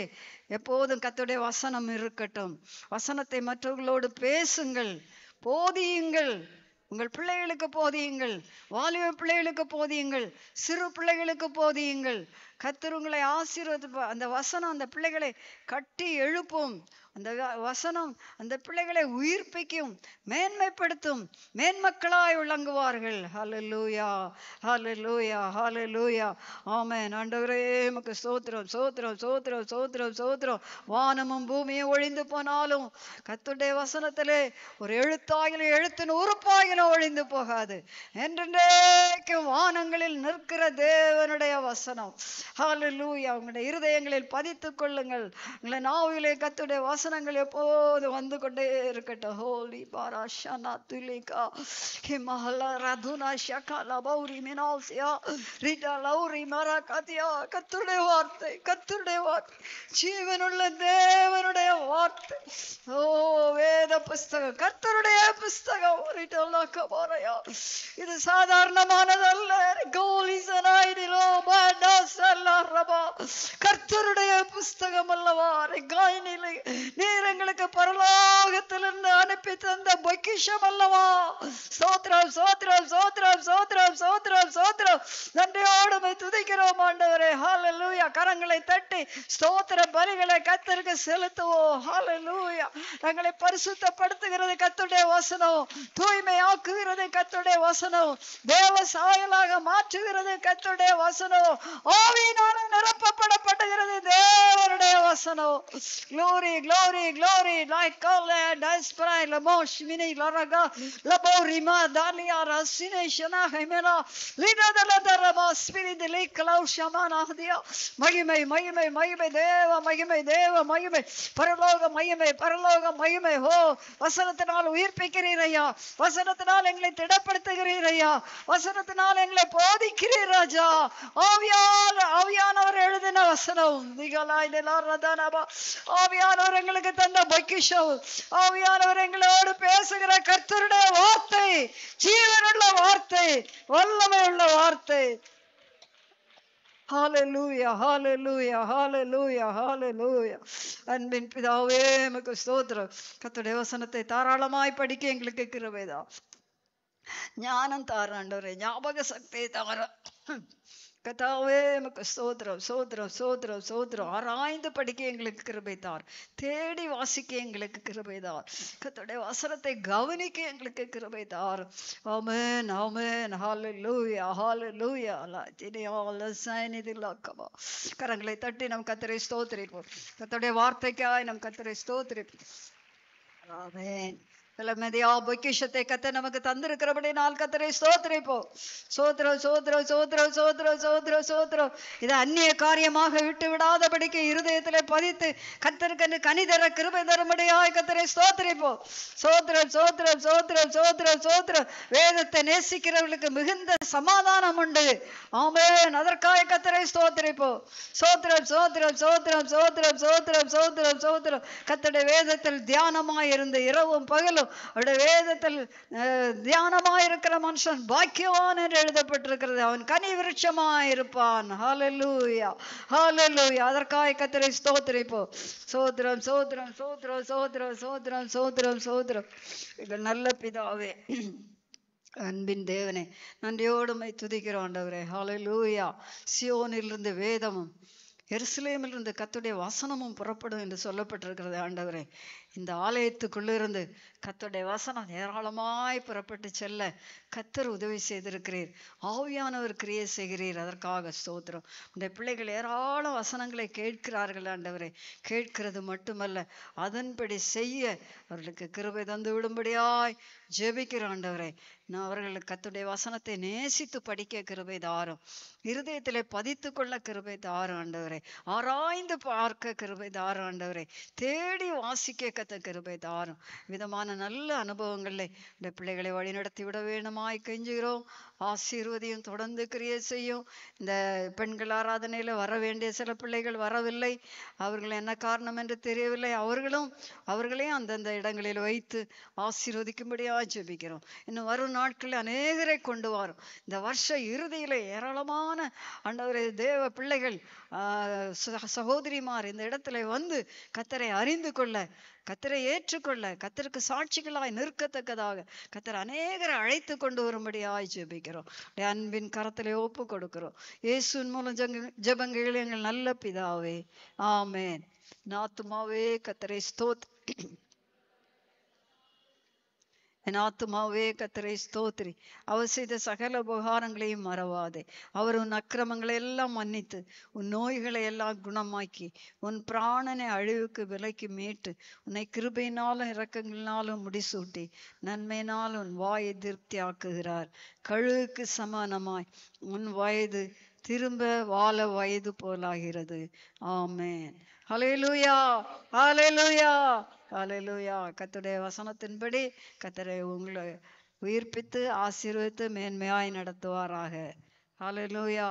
எப்போதும் கத்துடைய வசனம் இருக்கட்டும் வசனத்தை மற்றவர்களோடு பேசுங்கள் போதியுங்கள் உங்கள் பிள்ளைகளுக்கு போதியுங்கள் வாலிப பிள்ளைகளுக்கு போதியுங்கள் சிறு பிள்ளைகளுக்கு போதியுங்கள் கத்தர் உங்களை ஆசீர்வதிப்பார் அந்த வசனம் அந்த பிள்ளைகளை கட்டி எழுப்பும் அந்த வசனம் அந்த பிள்ளைகளை உயிர்ப்பிக்கும் மேன்மைப்படுத்தும் மேன்மக்களாய் விளங்குவார்கள் லூயா லூயா ஹலலூயா லூயா ஆமே நண்டவரே நமக்கு சோத்திரம் சோத்திரம் சோத்திரம் சோத்திரம் சோத்திரம் வானமும் பூமியும் ஒழிந்து போனாலும் கத்துடைய வசனத்திலே ஒரு எழுத்தாயிலும் எழுத்தின் உறுப்பாயிலும் ஒழிந்து போகாது என்றென்றைக்கும் வானங்களில் நிற்கிற தேவனுடைய வசனம் லூயா உங்களுடைய இருதயங்களில் பதித்துக் கொள்ளுங்கள் உங்களை நாவிலே கத்துடைய வசனங்கள் எப்போது வந்து கொண்டே இருக்கட்டும் ஹோலி பாரா துலிகா ஹிமஹலா ரதுனா ஷகா லபௌரி மினாசியா ரிடா லௌரி மரா கதியா கத்துடைய வார்த்தை கத்துடைய வார்த்தை ஜீவனுள்ள தேவனுடைய வார்த்தை ஓ வேத புஸ்தகம் கர்த்தருடைய புஸ்தகம் ரிடா கபாரையா இது சாதாரணமானதல்ல கோலிசனாயிடிலோ கர்த்தருடைய புஸ்தகம் அல்லவா காய் நீர் எங்களுக்கு பரலோகத்திலிருந்து அனுப்பி தந்த பொக்கிஷம் அல்லவா சோத்ரம் சோத்ரம் சோத்ரம் சோத்ரம் சோத்ரம் சோத்ரம் நன்றியோடு துதிக்கிறோம் ஆண்டவரே லூயா கரங்களை தட்டி ஸ்தோத்திர பலிகளை கத்திற்கு செலுத்துவோம் லூயா தங்களை பரிசுத்தப்படுத்துகிறது கத்துடைய வசனம் தூய்மையாக்குகிறது கத்துடைய வசனம் தேவ சாயலாக மாற்றுகிறது கத்துடைய வசனம் ஆவியினால நிரப்பப்படப்படுகிறது தேவருடைய வசனம் glory glory, glory, like all despre le moșmini, la mini, la raga, la borima, dalia, rasine, shana, hemela, lina de la la derama, spirit de lake, lau, shamana, dia, magime, magime, magime, deva, magime, deva, paraloga, paraloga, ho, magime, பரலோக மகிமை பரலோக மகிமை ஓ வசனத்தினால் உயிர்ப்பிக்கிறீர் ஐயா வசனத்தினால் எங்களை திடப்படுத்துகிறீர் ஐயா வசனத்தினால் எங்களை போதிக்கிறீர் ராஜா ஆவியான ஆவியானவர் எழுதின வசனம் ஆவியானவர் எங்களுக்கு தந்த பொக்கிஷம் ஆவியானவர் எங்களோடு பேசுகிற கர்த்தருடைய வார்த்தை ஜீவனுள்ள வார்த்தை வல்லமை உள்ள வார்த்தை அன்பின் பிதாவே எமக்கு ஸ்தோத்திரம் கத்துடைய வசனத்தை தாராளமாய் படிக்க எங்களுக்கு கிருபைதான் ஞானம் தாராண்டவரே ஞாபக சக்தியை தார கதாவே நமக்கு சோதரம் சோதரம் சோதரம் சோதரம் ஆராய்ந்து படிக்க எங்களுக்கு கிருபைதார் தேடி வாசிக்க எங்களுக்கு கிருபைதார் கத்தோடைய வசனத்தை கவனிக்க எங்களுக்கு கிருபைதார் ஆமேன் ஆமேன் ஹாலு லூயா ஹாலு லூயா லா சைனிதில்லா கரங்களை தட்டி நம் கத்தரை ஸ்தோத்திரிப்போம் கத்தோடைய வார்த்தைக்காய் நம் கத்தரை ஸ்தோத்திரிப்போம் ஆமேன் கிளமதியா பொக்கிஷத்தை கத்த நமக்கு தந்திருக்கிறபடி நாள் கத்தரை சோத்திரைப்போம் சோத்திரம் சோத்திரம் சோத்திரம் சோத்ரோ சோத்ரோ சோத்ரோ இதை அந்நிய காரியமாக விட்டு விடாதபடிக்கு இருதயத்தில் பதித்து கத்தருக்கு கனிதர கிருபை தரும்படியாய் கத்தரை சோத்திரைப்போம் சோத்திரம் சோத்திரம் சோத்திரம் சோத்திரம் சோத்திரம் வேதத்தை நேசிக்கிறவர்களுக்கு மிகுந்த சமாதானம் உண்டு ஆமேன் அதற்காக கத்தரை சோத்திரைப்போம் சோத்திரம் சோத்திரம் சோத்திரம் சோத்திரம் சோத்திரம் சோத்திரம் சோத்திரம் கத்தடை வேதத்தில் தியானமாய் இருந்து இரவும் பகலும் அவருடைய வேதத்தில் தியானமாக இருக்கிற மனுஷன் பாக்கியவான் என்று எழுதப்பட்டிருக்கிறது அவன் கனி விருட்சமாக இருப்பான் ஹாலலூயா ஹாலலூயா அதற்காக கத்திரை ஸ்தோத்திரம் இப்போ சோத்திரம் சோத்திரம் சோத்திரம் சோத்திரம் சோத்திரம் சோத்திரம் சோத்திரம் இது நல்ல பிதாவே அன்பின் தேவனே நன்றியோடுமை துதிக்கிறோம் ஆண்டவரே ஹாலலூயா சியோனிலிருந்து வேதமும் எருசலேமிலிருந்து கத்துடைய வசனமும் புறப்படும் என்று சொல்லப்பட்டிருக்கிறது ஆண்டவரே இந்த ஆலயத்துக்குள்ளிருந்து கத்துடைய வசனம் ஏராளமாய் புறப்பட்டு செல்ல கத்தர் உதவி செய்திருக்கிறீர் ஆவியானவர் கிரியை செய்கிறீர் அதற்காக ஸ்தோத்திரம் இந்த பிள்ளைகள் ஏராள வசனங்களை கேட்கிறார்கள் ஆண்டவரே கேட்கிறது மட்டுமல்ல அதன்படி செய்ய அவர்களுக்கு கிருபை தந்து விடும்படியாய் ஜெபிக்கிற ஆண்டவரே நான் அவர்கள் கத்துடைய வசனத்தை நேசித்து படிக்க கிருபை தாரும் இருதயத்திலே பதித்து கொள்ள கிருபை தாரும் ஆண்டவரே ஆராய்ந்து பார்க்க கிருபை தாரும் ஆண்டவரே தேடி வாசிக்க கர்த்தர் கருபை தாரும் விதமான நல்ல அனுபவங்களை இந்த பிள்ளைகளை வழிநடத்தி விட வேணுமாய் கெஞ்சுகிறோம் ஆசீர்வதியும் தொடர்ந்து கிரியை செய்யும் இந்த பெண்கள் ஆராதனையில் வர வேண்டிய சில பிள்ளைகள் வரவில்லை அவர்கள் என்ன காரணம் என்று தெரியவில்லை அவர்களும் அவர்களையும் அந்தந்த இடங்களில் வைத்து ஆசீர்வதிக்கும்படியா ஜெபிக்கிறோம் இன்னும் வரும் நாட்களில் அநேகரை கொண்டு வரும் இந்த வருஷ இறுதியில் ஏராளமான அண்டவரை தேவ பிள்ளைகள் சகோதரிமார் இந்த இடத்துல வந்து கத்தரை அறிந்து கொள்ள கத்தரை ஏற்றுக்கொள்ள கத்தருக்கு சாட்சிகளாய் நிற்கத்தக்கதாக கத்தர் அநேகரை அழைத்து கொண்டு வரும்படியாய் ஜெபிக்கிறோம் அன்பின் கரத்திலே ஒப்பு கொடுக்கிறோம் இயேசுவின் மூலம் ஜங்க ஜபங்கள் எங்கள் நல்ல பிதாவே ஆமேன் நாத்துமாவே கத்தரை ஸ்தோத் என் ஆத்துமாவே கத்திரை ஸ்தோத்ரி அவர் செய்த சகல உபகாரங்களையும் மறவாதே அவர் உன் அக்கிரமங்களை எல்லாம் மன்னித்து உன் நோய்களை எல்லாம் குணமாக்கி உன் பிராணனை அழிவுக்கு விலைக்கு மீட்டு உன்னை கிருபையினாலும் இறக்கங்களினாலும் முடிசூட்டி நன்மையினால் உன் வாயை திருப்தி ஆக்குகிறார் கழுவுக்கு சமானமாய் உன் வயது திரும்ப வாழ வயது போலாகிறது ஆமேன் ஹலே லூயா ஹலே லூயா அலையிலுயா கத்துடைய வசனத்தின்படி கத்தரை உங்களை உயிர்ப்பித்து ஆசீர்வித்து மேன்மையாய் நடத்துவாராக அலையிலுயா